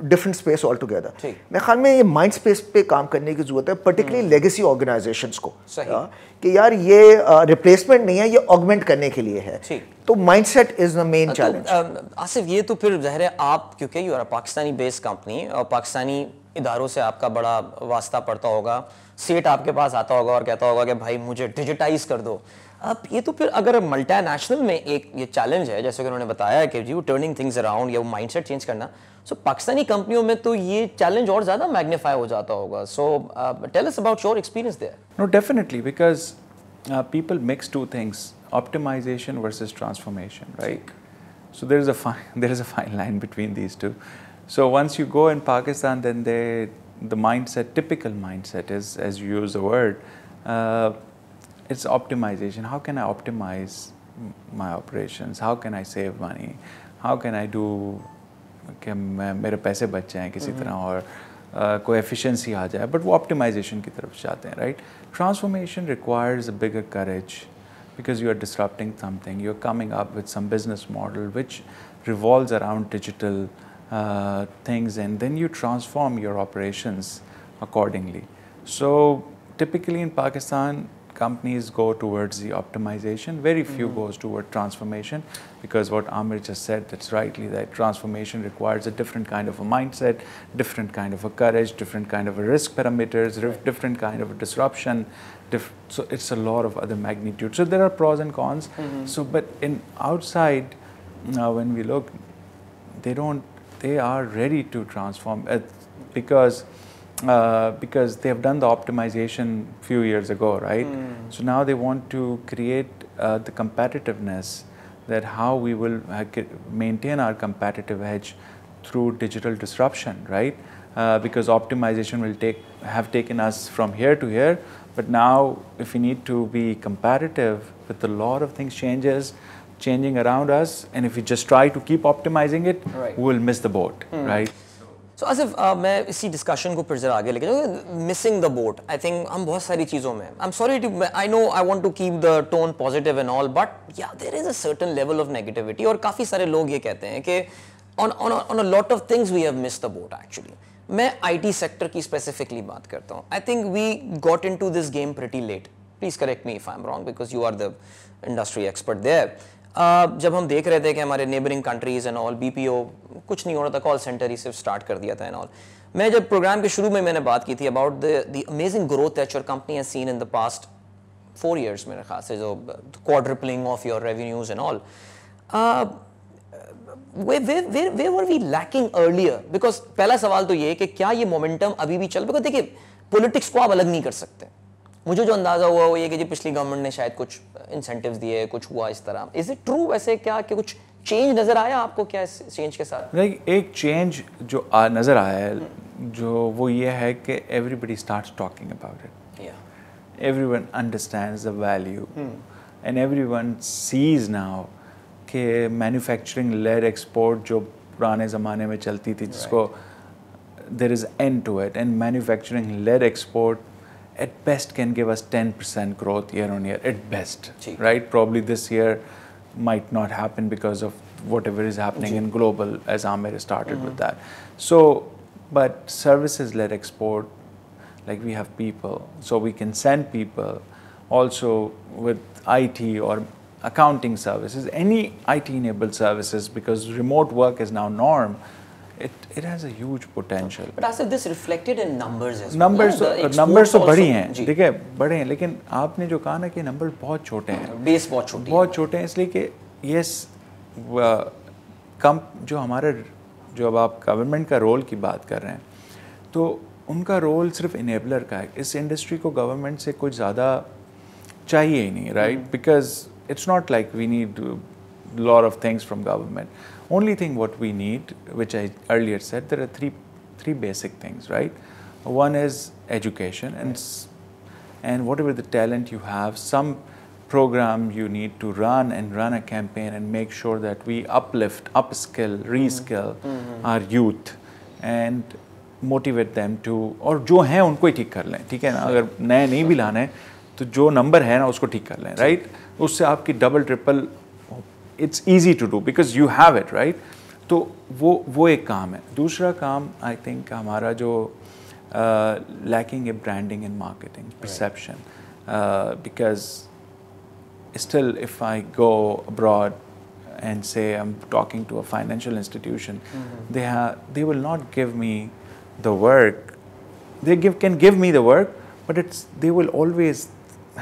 different space altogether मेरे ख्याल में ये mind space पे काम करने की जरूरत है पर्टिकुलरली लेगेसी ऑर्गेनाइजेशंस को आ, हाँ, कि यार ये रिप्लेसमेंट नहीं है ये ऑगमेंट करने के लिए है तो mindset is the main challenge Asif ये तो फिर जहर है आप क्योंकि you are Pakistani based company और पाकिस्तानी इदारों से आपका बड़ा वास्ता पड़ता होगा सेट आपके पास आता होगा और कहता होगा कि भाई मुझे डिजिटाइज कर दो अब ये तो फिर अगर मल्टानेशनल में एक ये चैलेंज है जैसे कि उन्होंने बताया कि जी वो टर्निंग थिंग्स अराउंड या वो माइंडसेट चेंज करना सो so, पाकिस्तानी कंपनियों में तो ये चैलेंज और ज़्यादा मैग्नीफाई हो जाता होगा so tell us about your experience there no definitely because people mix two things optimisation versus transformation right so there is a fine there is uh, a fine line between these two. So once you go in Pakistan, then they the mindset, typical mindset is as you use use a word it's optimization. How can I optimize my operations? How can I save money? How can I do कि मेरे पैसे बच जाएँ किसी तरह और Uh, कोई efficiency आ जाए बट वो ऑप्टिमाइजेशन की तरफ जाते हैं right transformation requires a bigger courage because you are disrupting something you are coming up with some business model which revolve around digital things and then you transform your operations accordingly so typically in Pakistan companies go towards the optimization. Very few mm -hmm. goes toward transformation because what Amir just said, that's rightly that transformation requires a different kind of a mindset, different kind of a courage, different kind of a risk parameters, right. different kind of a disruption. so it's a lot of other magnitude. So there are pros and cons. Mm -hmm. So, but in outside, uh, when we look, they don't, they are ready to transform uh, because uh, because they have done the optimization few years ago, right? Mm. So now they want to create uh, the competitiveness that how we will maintain our competitive edge through digital disruption, right? Uh, because optimization will take have taken us from here to here, but now if we need to be competitive with a lot of things changes, changing around us, and if we just try to keep optimizing it, right. we will miss the boat, mm. right? So so, Asif uh, मैं इसी discussion को फिर जरा आगे लेके जाऊँ missing the boat I think हम बहुत सारी चीज़ों में I am sorry to I know I want to keep the tone positive and all but yeah there is a certain level of negativity और काफ़ी सारे लोग ये कहते हैं कि on a lot of things we have miss the boat actually मैं IT sector की स्पेसिफिकली बात करता हूँ I think we got in to this game pretty late please correct me if I am wrong because you are the industry expert there Uh, जब हम देख रहे थे कि हमारे नेबरिंग कंट्रीज़ एंड ऑल बी कुछ नहीं हो रहा था कॉल सेंटर ही सिर्फ स्टार्ट कर दिया था एंड ऑल मैं जब प्रोग्राम के शुरू में मैंने बात की थी about the the amazing growth that your company has seen in the past four years मेरे ख्याल से जो quadrupling of your revenues and all where were we lacking earlier because पहला सवाल तो ये कि क्या ये मोमेंटम अभी भी चल बिकॉज देखिए पॉलिटिक्स को आप अलग नहीं कर सकते मुझे जो अंदाज़ा हुआ वो ये कि जी पिछली गवर्नमेंट ने शायद कुछ इंसेंटिव दिए कुछ हुआ इस तरह इज इट ट्रू वैसे क्या कि कुछ चेंज नज़र आया आपको क्या इस चेंज के साथ लाइक एक चेंज जो आ, नज़र आया है जो वो ये है कि everybody start talking about it every one understand the value and every one sees now कि मैन्युफैक्चरिंग लेर एक्सपोर्ट जो पुराने ज़माने में चलती थी जिसको there is end to it and manufacturing led export at best can give us 10% growth year on year, at best, Gee. right? Probably this year might not happen because of whatever is happening in global, as Amir started mm -hmm. with mm-hmm. that. So, but services-led export, like we have people, so we can send people also with IT or accounting services, any IT-enabled services, because remote work is now norm, it, it has a huge potential. But I this reflected in numbers as numbers well. Numbers uh, numbers तो बड़ी हैं ठीक है बड़े हैं लेकिन आपने जो कहा ना कि नंबर बहुत छोटे हैं बेस बहुत छोटी बहुत छोटे हैं इसलिए कि यस कम जो हमारे जो अब आप गवर्नमेंट का रोल की बात कर रहे हैं तो उनका रोल सिर्फ इनेबलर का है इस इंडस्ट्री को गवर्नमेंट से कुछ ज़्यादा चाहिए ही नहीं right because it's not like we need lot of things from government Only thing what we need, which I earlier said, there are three, three basic things, right? One is education and, and whatever the talent you have, some program you need to run and run a campaign and make sure that we uplift, upskill, mm-hmm. reskill mm -hmm. our youth and motivate them to, or जो हैं उनको ही ठीक कर लें ठीक है ना अगर नए नहीं भी लाना है तो जो नंबर है ना उसको ठीक कर लें राइट उससे आपकी double it's easy to do because you have it right तो वो वो एक काम है दूसरा काम आई थिंक हमारा जो लैकिंग है branding and marketing perception because still if I go abroad and say I'm talking to a financial institution, mm-hmm. they ha- they will not give me the work. They give can give me the work, but it's they will always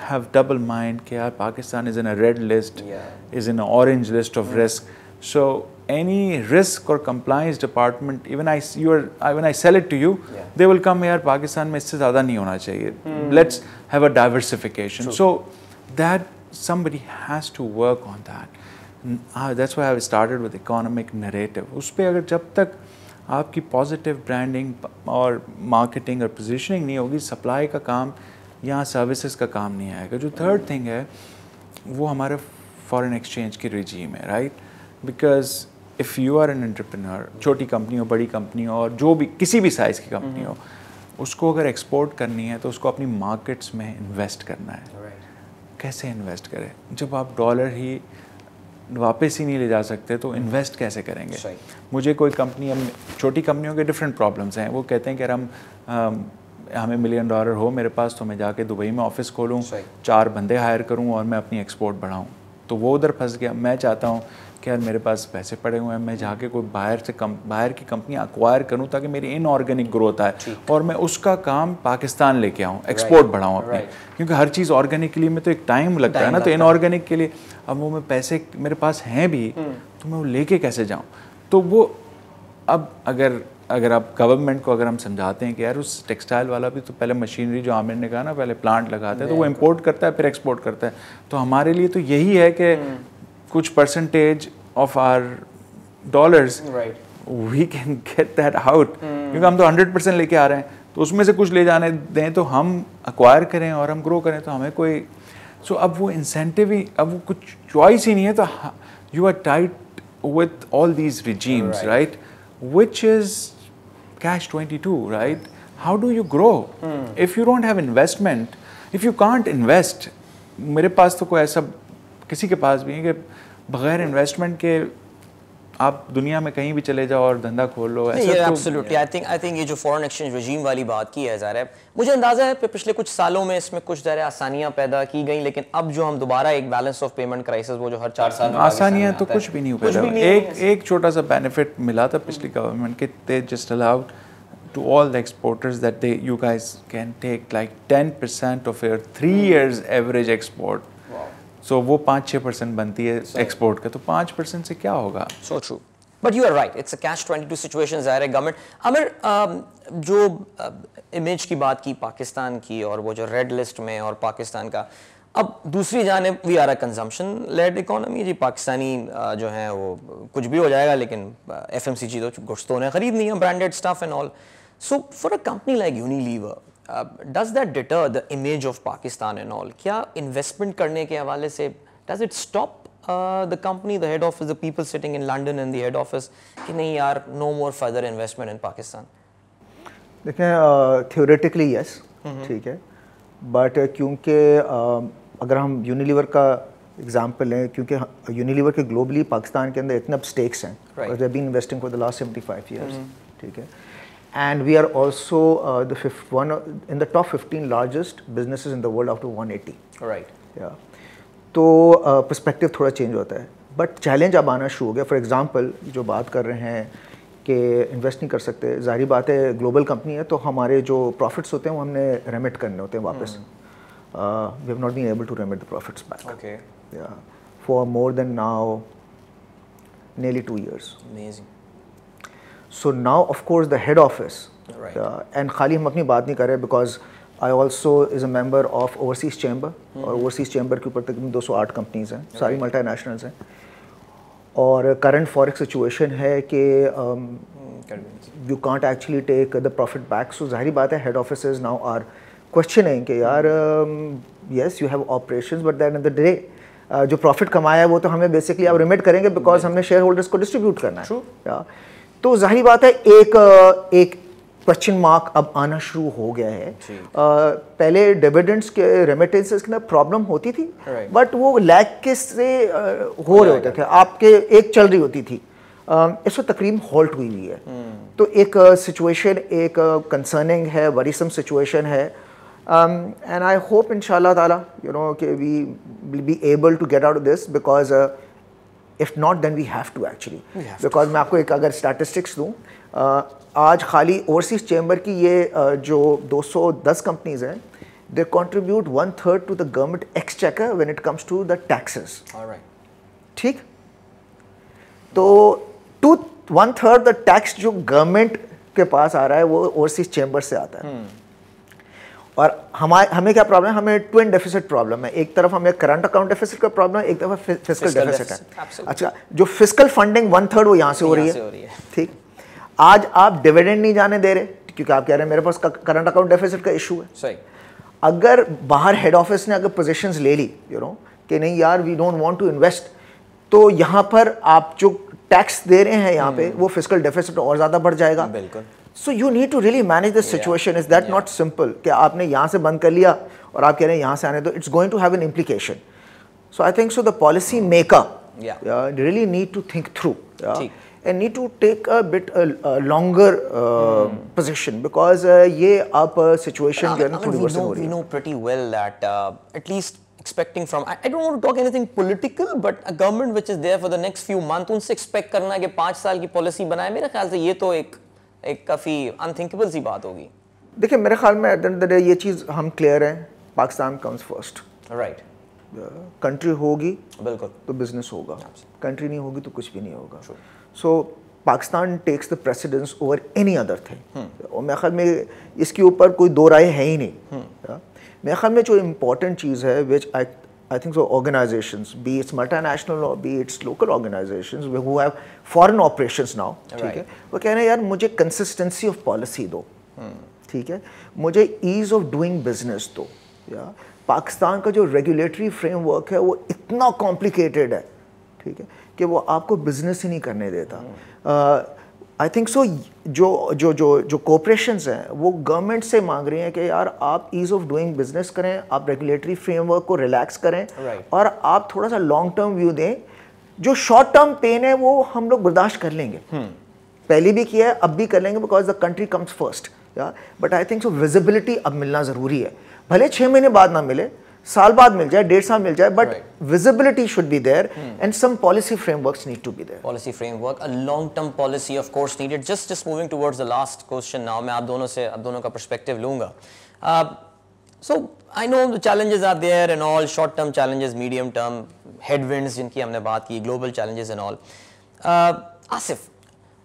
have double mind कि Pakistan is in a red list, yeah. is in an orange list of mm. risk. So any risk or compliance department, even I you are when I sell it to you, yeah. they will come here. Pakistan में इससे ज़्यादा नहीं होना चाहिए. Let's have a diversification. True. So that somebody has to work on that. Uh, that's why I started with economic narrative. उस पर अगर जब तक आपकी पॉजिटिव or और मार्केटिंग और पोजीशनिंग नहीं होगी सप्लाई का यहाँ सर्विसेज का काम नहीं आएगा जो थर्ड थिंग है वो हमारे फॉरेन एक्सचेंज की रिजीम है right because if you are an entrepreneur छोटी कंपनी हो बड़ी कंपनी हो और जो भी किसी भी साइज़ की कंपनी हो mm-hmm. उसको अगर एक्सपोर्ट करनी है तो उसको अपनी मार्केट्स में इन्वेस्ट करना है कैसे इन्वेस्ट करें जब आप डॉलर ही वापस ही नहीं ले जा सकते तो इन्वेस्ट कैसे करेंगे मुझे कोई कंपनी हम छोटी कंपनियों के डिफरेंट प्रॉब्लम्स हैं वो कहते हैं कि अगर हम हमें मिलियन डॉलर हो मेरे पास तो मैं जाके दुबई में ऑफिस खोलूँ चार बंदे हायर करूँ और मैं अपनी एक्सपोर्ट बढ़ाऊँ तो वो उधर फंस गया मैं चाहता हूँ कि यार मेरे पास पैसे पड़े हुए हैं मैं जाके कोई बाहर से कम बाहर की कंपनी अक्वायर करूँ ताकि मेरी इनऑर्गेनिक ग्रोथ आए और मैं उसका काम पाकिस्तान लेके आऊँ एक्सपोर्ट बढ़ाऊँ अपने क्योंकि हर चीज़ ऑर्गेनिक के लिए में तो एक टाइम लगता है ना तो इनऑर्गेनिक के लिए अब वो मैं पैसे मेरे पास हैं भी हम्म। तो मैं वो लेके कैसे जाऊँ तो वो अब अगर अगर आप गवर्नमेंट को अगर हम समझाते हैं कि यार उस टेक्सटाइल वाला भी तो पहले मशीनरी जो आमिर ने कहा ना पहले प्लांट लगाते हैं तो वो इम्पोर्ट करता है फिर एक्सपोर्ट करता है तो हमारे लिए तो यही है कि hmm. कुछ percentage of our dollars we can get that out क्योंकि हम तो हंड्रेड परसेंट लेके आ रहे हैं तो उसमें से कुछ ले जाने दें तो हम अक्वायर करें और हम ग्रो करें तो हमें कोई सो so, अब वो इंसेंटिव ही अब वो कुछ चॉइस ही नहीं है तो you are tight with all these regimes right which is cash 22, right? How do you grow? Hmm. If you don't have investment, if you can't invest, मेरे पास तो कोई ऐसा किसी के पास भी है कि बगैर इन्वेस्टमेंट के आप दुनिया में कहीं भी चले जाओ और धंधा खोल लो absolutely I think I think ये जो फॉरेन एक्सचेंज रजीम वाली बात की है ज़ाहिर मुझे अंदाज़ा है पिछले कुछ सालों में इसमें कुछ ज़रा आसानियाँ पैदा की गई लेकिन अब जो हम दोबारा एक बैलेंस ऑफ पेमेंट क्राइसिस वो जो हर चार साल आसानियां आसानियाँ तो कुछ भी नहीं पैदा एक एक छोटा सा बेनिफिट मिला था पिछली गवर्नमेंट के they just allowed to all the exporters that they you guys can take like 10% of your 3 hmm. years average export so so, वो पाँच छः परसेंट बनती है एक्सपोर्ट का तो पाँच परसेंट से क्या होगा so true but you are right it's a cash twenty two situation ज़ाहिर है गवर्नमेंट अमर जो इमेज की बात की पाकिस्तान की और वो जो रेड लिस्ट में और पाकिस्तान का अब दूसरी जानब we are a consumption led economy जी पाकिस्तानी जो है वो कुछ भी हो जाएगा लेकिन एफ एम सी जी तो कुछ तो उन्हें खरीदनी है branded stuff and all so for a company like Unilever does that deter the image of Pakistan and all क्या इन्वेस्टमेंट करने के हवाले से does it stop the company the head office the people sitting in London and the head office कि नहीं यार no more further investment in Pakistan देखें theoretically yes ठीक है बट uh, क्योंकि uh, अगर हम यूनिलीवर का एग्जाम्पल लें क्योंकि यूनिलीवर uh, के ग्लोबली पाकिस्तान के अंदर इतने अब स्टेक्स हैं लास्ट सेवेंटी फाइव ईयर्स ठीक है and we are also uh, the fifth one uh, in the top 15 largest businesses in the world after 180 right या तो पर्सपेक्टिव uh, थोड़ा चेंज होता है बट चैलेंज अब आना शुरू हो गया फॉर एग्जांपल जो बात कर रहे हैं कि इन्वेस्ट नहीं कर सकते जाहिर बात है ग्लोबल कंपनी है तो हमारे जो प्रॉफिट्स होते हैं वो हमने रेमिट करने होते हैं वापस we have not been able to remit the profits back okay for more than now nearly two years. Amazing. So now of course the head office and खाली हम अपनी बात नहीं कर रहे because I also is a member of overseas chamber और overseas chamber के ऊपर तकरीबन आठ कंपनीज़ हैं सारी मल्टा नेशनल्स हैं और करंट फॉरेक्स सिचुएशन है कि you can't actually take the profit back so जाहिर बात है हेड ऑफिस नाउ आर है कि यार yes you have operation but then the day जो प्रॉफिट कमाया है वो तो हमें बेसिकली आप रिमिट करेंगे बिकॉज हमने शेयर होल्डर्स को डिस्ट्रीब्यूट करना है तो जाहिर बात है एक एक क्वेश्चन मार्क अब आना शुरू हो गया है आ, पहले डिविडेंड्स के रेमिटेंसेस के ना प्रॉब्लम होती थी बट वो लैग के से आ, हो रहे होते थे आपके एक चल रही होती थी इस वक्त तकरीब हॉल्ट हुई हुई है हम्म। तो एक सिचुएशन एक कंसर्निंग है वरीसम सिचुएशन है एंड आई होप इन शाह तू नो कि we will be able to get out this because if not then we have to actually because मैं आपको एक अगर स्टैटिस्टिक्स दूँ आज खाली ओवरसीज चैम्बर की ये दो जो 210 कंपनीज हैं they contribute one third to the government exchequer when it comes to the taxes ठीक तो to one third the tax जो गवर्नमेंट के पास आ रहा है वो ओवरसीज चैम्बर से आता है hmm. और हमारे हमें क्या प्रॉब्लम है हमें ट्विन डेफिसिट प्रॉब्लम है एक तरफ हमें करंट अकाउंट डेफिसिट का प्रॉब्लम है एक तरफ फिजिकल डेफिसिट है अच्छा जो फिजिकल फंडिंग वन थर्ड वो यहाँ से हो रही है ठीक आज आप डिविडेंड नहीं जाने दे रहे क्योंकि आप कह रहे हैं मेरे पास करंट अकाउंट डेफिसिट का इशू है सही अगर बाहर हेड ऑफिस ने अगर पोजिशन ले ली यू नो कि नहीं यार we don't want to invest तो यहाँ पर आप जो टैक्स दे रहे हैं यहाँ पे हम्म। वो फिजिकल डेफिसिट और ज़्यादा बढ़ जाएगा बिल्कुल So you you need to really manage the situation is that not simple कि आपने यहाँ से बंद कर लिया और आप कह रहे हैं यहाँ से आने दो it's going to have an implication so I think so the policy makers really need to think through and need to take a We know pretty well that uh, at least expecting from I, don't want to talk anything political but a government which is there for the next few months unse expect karna hai ki 5 saal ki policy banaye mere khayal se ye to ek एक काफ़ी unthinkable सी बात होगी देखिए मेरे ख्याल में at the ये चीज़ हम क्लियर हैं Pakistan comes first right country होगी बिल्कुल तो बिजनेस होगा कंट्री नहीं होगी तो कुछ भी नहीं होगा so so, Pakistan takes the precedence over any other thing और मेरे ख्याल में इसके ऊपर कोई दो राय है ही नहीं hmm. मेरे ख्याल में जो इम्पोर्टेंट चीज़ है विच आई I think so, organizations, be it multinational or be it local organizations who have foreign operations now, ठीक right. है वो कह रहे हैं यार मुझे कंसिस्टेंसी ऑफ पॉलिसी दो ठीक है मुझे ईज ऑफ डूइंग बिजनेस दो या पाकिस्तान का जो रेगुलेटरी फ्रेमवर्क है वो इतना कॉम्प्लिकेटेड है ठीक है कि वो आपको बिजनेस ही नहीं करने देता hmm. uh, I think so जो जो जो जो कॉपरेशन हैं वो गवर्नमेंट से मांग रही हैं कि यार आप ईज़ ऑफ डूइंग बिजनेस करें आप रेगुलेटरी फ्रेमवर्क को रिलैक्स करें right. और आप थोड़ा सा लॉन्ग टर्म व्यू दें जो शॉर्ट टर्म पेन है वो हम लोग बर्दाश्त कर लेंगे hmm. पहले भी किया है अब भी कर लेंगे because the country comes first but I think so visibility अब मिलना ज़रूरी है भले छः महीने बाद ना मिले साल बाद मिल जाए डेढ़ साल मिल जाए but visibility should be there and some policy frameworks need to be there policy framework a long term policy of course needed just just moving towards the last question now मैं आप दोनों से आप दोनों का पर्सपेक्टिव लूंगा so I know the challenges are there and all short term challenges medium term headwinds जिनकी हमने बात की global challenges and all Asif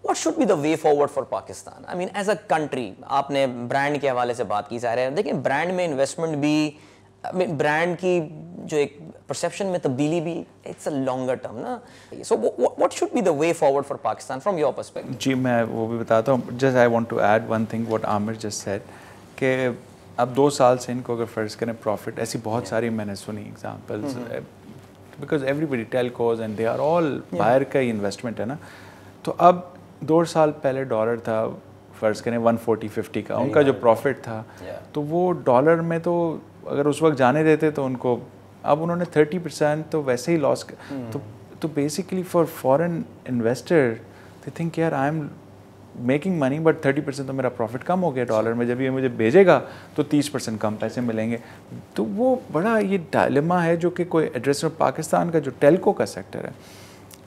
what should be the way forward for Pakistan I mean as a country आपने brand के हवाले से बात की जा रहे हैं देखिए ब्रांड में इन्वेस्टमेंट भी ब्रांड की जो एक परसेप्शन में तब्दीली भी इट्स अ लॉन्गर टर्म ना so what should be the way forward for Pakistan from your perspective जी मैं वो भी बताता हूँ just I want to add one thing what Aamir just said कि अब दो साल से इनको अगर फर्ज करें प्रॉफिट ऐसी बहुत yeah. सारी मैंने सुनी examples because everybody telcos and they are all बाहर का ही इन्वेस्टमेंट है ना तो अब दो साल पहले डॉलर था फर्ज करें फोर्टी फिफ्टी का उनका जो प्रॉफिट था yeah. तो वो डॉलर में तो अगर उस वक्त जाने देते तो उनको अब उन्होंने थर्टी परसेंट तो वैसे ही लॉस हम्म। तो तो basically for foreign investor they think यार I am making money but thirty percent तो मेरा प्रॉफिट कम हो गया डॉलर में जब ये मुझे भेजेगा तो तीस परसेंट कम पैसे मिलेंगे तो वो बड़ा ये डायलमा है जो कि कोई एड्रेस पाकिस्तान का जो टेलको का सेक्टर है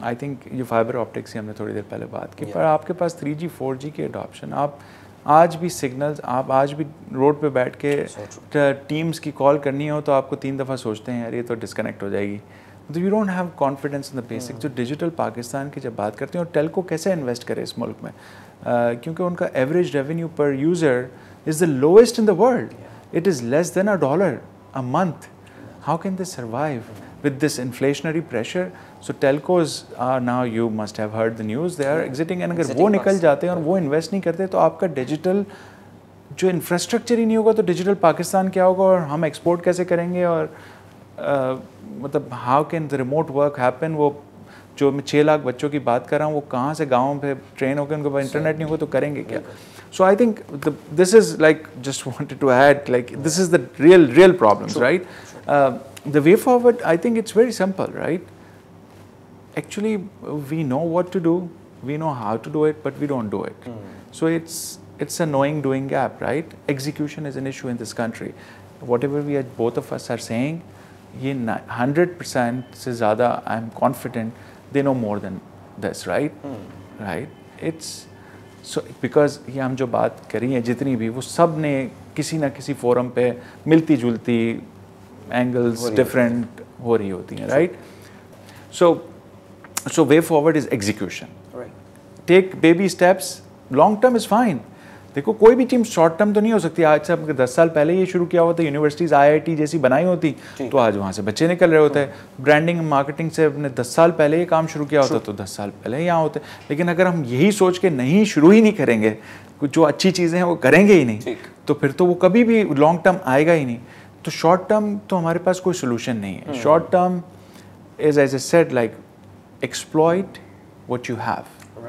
आई थिंक ये फाइबर ऑप्टिक्स की हमने थोड़ी देर पहले बात की yeah. पर आपके पास थ्री जी फोर जी की अडोप्शन आप आज भी सिग्नल्स आप आज भी रोड पे बैठ के टीम्स की कॉल करनी हो तो आपको तीन दफ़ा सोचते हैं अरे तो डिस्कनेक्ट हो जाएगी तो you don't have confidence in the basic जो डिजिटल पाकिस्तान की जब बात करते हैं और टेलको कैसे इन्वेस्ट करें इस मुल्क में uh, क्योंकि उनका एवरेज रेवेन्यू पर user is the lowest in the world it is less than a dollar a month how can they survive with this inflationary pressure so telcos are now you must have heard the news they are exiting and अगर वो nikal jate hain aur wo invest nahi karte to aapka digital jo infrastructure hi nahi hoga to digital pakistan kya hoga aur hum export kaise karenge aur मतलब how can the remote work happen वो जो मैं छः लाख बच्चों की बात कर रहा हूँ वो कहाँ से गाँव पे ट्रेन होकर उनके पास इंटरनेट नहीं होगा तो करेंगे क्या so I think this is like just wanted to add like this is the real real problem right the way forward, I think it's very simple, right? Actually, we know what to do, we know how to do it, but we don't do it. Mm. So it's it's a knowing doing gap, right? Execution is an issue in this country. Whatever we are, both of us are saying, 100% से ज़्यादा I am confident they know more than this Right? It's so because ye ये हम जो बात करी है जितनी bhi wo sab ne kisi na kisi forum pe milti julti. Angles different हो रही होती हैं right so so way forward is execution take baby steps long term is fine देखो कोई भी टीम शॉर्ट टर्म तो नहीं हो सकती आज से अगर दस साल पहले ये शुरू किया होता यूनिवर्सिटीज़ आईआईटी जैसी बनाई होती तो आज वहाँ से बच्चे निकल रहे होते हैं ब्रांडिंग मार्केटिंग से अपने दस साल पहले ये काम शुरू किया होता तो दस साल पहले यहाँ होते लेकिन अगर हम यही सोच के नहीं शुरू ही नहीं करेंगे कुछ जो अच्छी चीज़ें हैं वो करेंगे ही नहीं तो फिर तो वो कभी भी लॉन्ग टर्म आएगा ही नहीं तो शॉर्ट टर्म तो हमारे पास कोई सोल्यूशन नहीं है short term is as a set like exploit what you have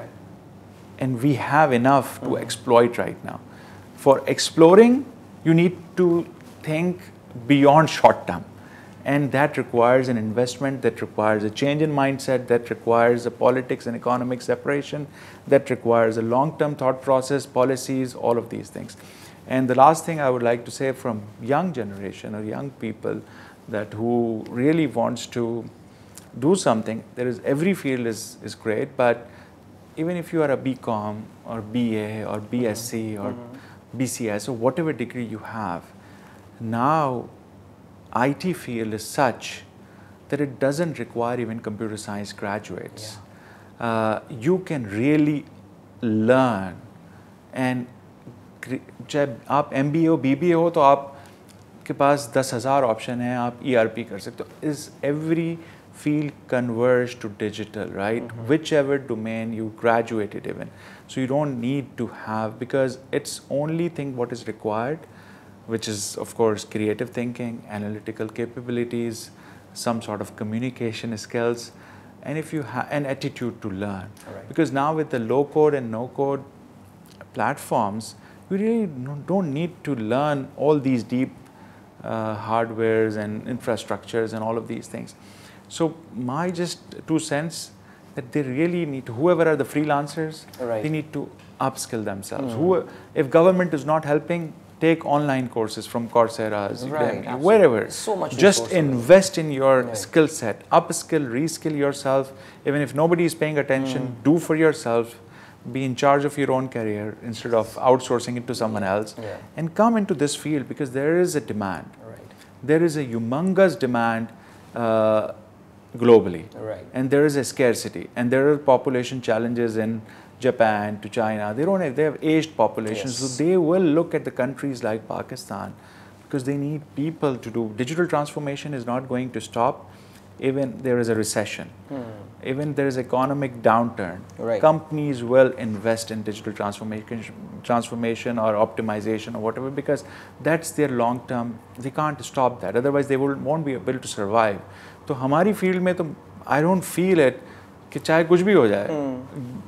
and we have enough to exploit right now for exploring you need to think beyond short term and that requires an investment that requires a change in mindset that requires a politics and economic separation that requires a long term thought process policies all of these things and the last thing I would like to say from young generation or young people that who really wants to do something, there is every field is, is great, but even if you are a BCom or BA or BSc mm -hmm. or mm -hmm. BCS or whatever degree you have, now IT field is such that it doesn't require even computer science graduates. Yeah. Uh, you can really learn and चाहे आप M B हो B B हो तो आप के पास दस हज़ार option हैं आप ई कर सकते हो is every field converged to digital, right? Mm-hmm. Whichever domain you graduated even. So you don't need to have because it's only thing what is required, which is of course creative thinking, analytical capabilities, some sort of communication skills, and if you have an attitude to learn. Because now with the low code and no code platforms, you really don't need to learn all these deep uh, hardwares and infrastructures and all of these things. So my just two cents that they really need to, whoever are the freelancers, right. they need to upskill themselves. Mm. Who, if government is not helping, take online courses from Coursera's, right, wherever. So much Just invest in your right. skill set, upskill, reskill yourself. Even if nobody is paying attention, mm. do for yourself be in charge of your own career instead of outsourcing it to someone else yeah. and come into this field because there is a demand right. there is a humongous demand uh, globally right. and there is a scarcity and there are population challenges in japan to china they don't have they have aged populations yes. so they will look at the countries like pakistan because they need people to do digital transformation is not going to stop even there is a recession, hmm. even there is economic downturn, right. companies will invest in digital transformation, transformation or optimization or whatever because that's their long term. They can't stop that. Otherwise, they will, won't be able to survive. So, हमारी field में I don't feel it. कि चाहे कुछ भी hmm.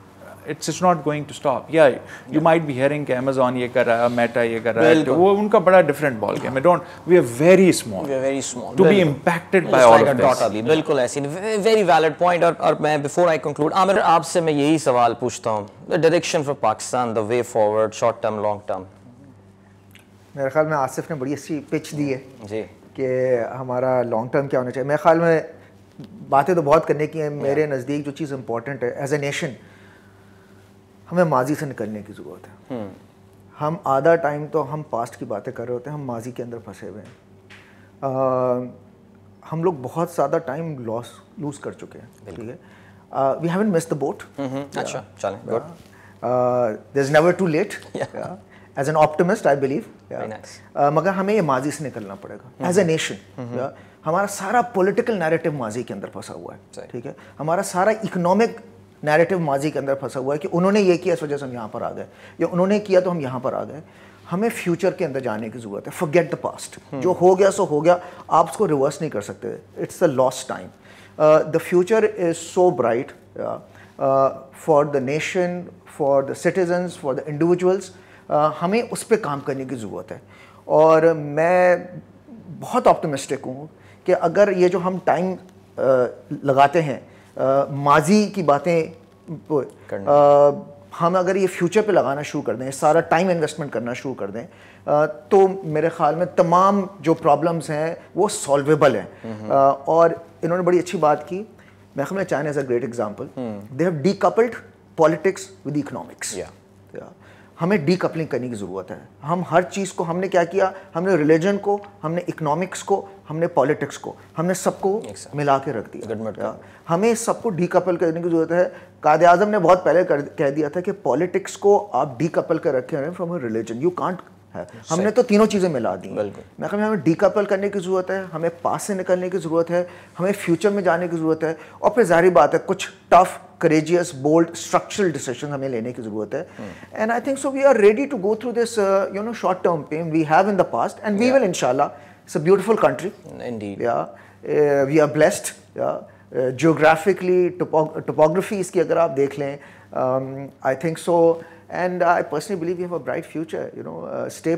It's is not going to stop या you might be hearing कि Amazon ये कर रहा है मेटा ये कर रहा है तो वो उनका बड़ा different ball game don't we are very small we are very small to be impacted by all of this बिल्कुल ऐसी वेरी वैलिड पॉइंट और और मैं बिफोर आई कंक्लूड आमिर आपसे मैं यही सवाल पूछता हूं the direction for Pakistan the way forward short term long term मेरे ख्याल में आसिफ ने बड़ी अच्छी पिच दी है जी कि हमारा लॉन्ग टर्म क्या होना चाहिए मेरे ख्याल में बातें तो बहुत करने की हैं मेरे नज़दीक जो चीज़ इंपॉर्टेंट है एज ए नेशन हमें माजी से निकलने की ज़रूरत है हम्म। हम आधा टाइम तो हम पास्ट की बातें कर रहे होते हैं हम माजी के अंदर फंसे हुए हैं हम लोग बहुत ज़्यादा टाइम लॉस लूज कर चुके हैं ठीक है वी मिस द बोट अच्छा too late as an optimist I believe मगर हमें ये माजी से निकलना पड़ेगा एज ए नेशन हमारा सारा पॉलिटिकल नैरेटिव माजी के अंदर फंसा हुआ है ठीक है हमारा सारा इकोनॉमिक नैरेटिव माजी के अंदर फंसा हुआ है कि उन्होंने ये किया इस वजह से हम यहाँ पर आ गए या उन्होंने किया तो हम यहाँ पर आ गए हमें फ्यूचर के अंदर जाने की ज़रूरत है फॉरगेट द पास्ट जो हो गया सो हो गया आप उसको रिवर्स नहीं कर सकते it's the lost time the future is so bright for the nation for the citizens for the individuals हमें उस पर काम करने की ज़रूरत है और मैं बहुत ऑप्टोमिस्टिक हूँ कि अगर ये जो हम टाइम uh, लगाते हैं माजी की बातें हम अगर ये फ्यूचर पे लगाना शुरू कर दें सारा टाइम इन्वेस्टमेंट करना शुरू कर दें आ, तो मेरे ख्याल में तमाम जो प्रॉब्लम्स हैं वो सॉल्वेबल हैं और इन्होंने बड़ी अच्छी बात की खबर China is a great example they have decoupled politics with economics हमें डीकपलिंग करने की ज़रूरत है हम हर चीज़ को हमने क्या किया हमने रिलीजन को हमने इकोनॉमिक्स को हमने पॉलिटिक्स को हमने सबको exactly. मिला के रख दिया हमें सबको डीकपल करने की जरूरत है काद आजम ने बहुत पहले कर, कह दिया था कि पॉलिटिक्स को आप डीकपल कर रखे फ्रॉम रिलीजन यू कांट है हमने तो तीनों चीज़ें मिला दी मैं कहूँ हमें डीकपल करने की ज़रूरत है हमें पास से निकलने की ज़रूरत है हमें फ्यूचर में जाने की ज़रूरत है और फिर जाहिर बात है कुछ tough courageous bold structural decision हमें लेने की ज़रूरत है and I think so we are ready to go through this you know short term pain we have in the past and we will इनशाला It's a beautiful country. Indeed. Yeah. Uh, we are blessed. Yeah. Uh, geographically, topo topography If you look at it, I think so. and I personally believe we have a bright future. You know, uh, stay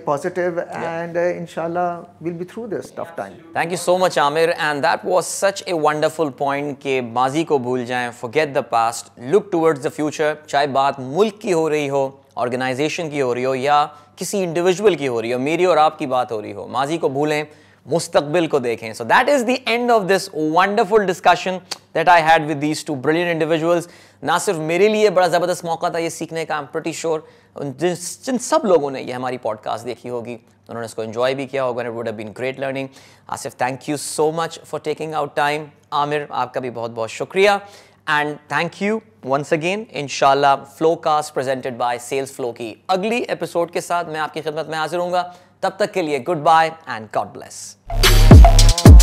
and uh, inshallah we'll be through this tough time. Thank you so much, Amir. And that was such a wonderful point. forget the past, look towards the future. चाहे बात मुल्क की हो रही हो, organisation की हो रही हो या किसी इंडिविजुअल की हो रही हो मेरी और आपकी बात हो रही हो माजी को भूलें मुस्तकबिल को देखें so that is the end of this wonderful discussion that I had with these two brilliant individuals ना सिर्फ मेरे लिए बड़ा ज़बरदस्त मौका था ये सीखने का आई एम प्रटी श्योर जिन सब लोगों ने ये हमारी पॉडकास्ट देखी होगी उन्होंने इसको इन्जॉय भी किया होगा it would have been great learning Asif thank you so much for taking out time Aamir आपका भी बहुत बहुत शुक्रिया and thank you once again flow flowcast presented by sales flow की अगली एपिसोड के साथ मैं आपकी खिदमत में हाजिर हूँ तब तक के लिए goodbye and God bless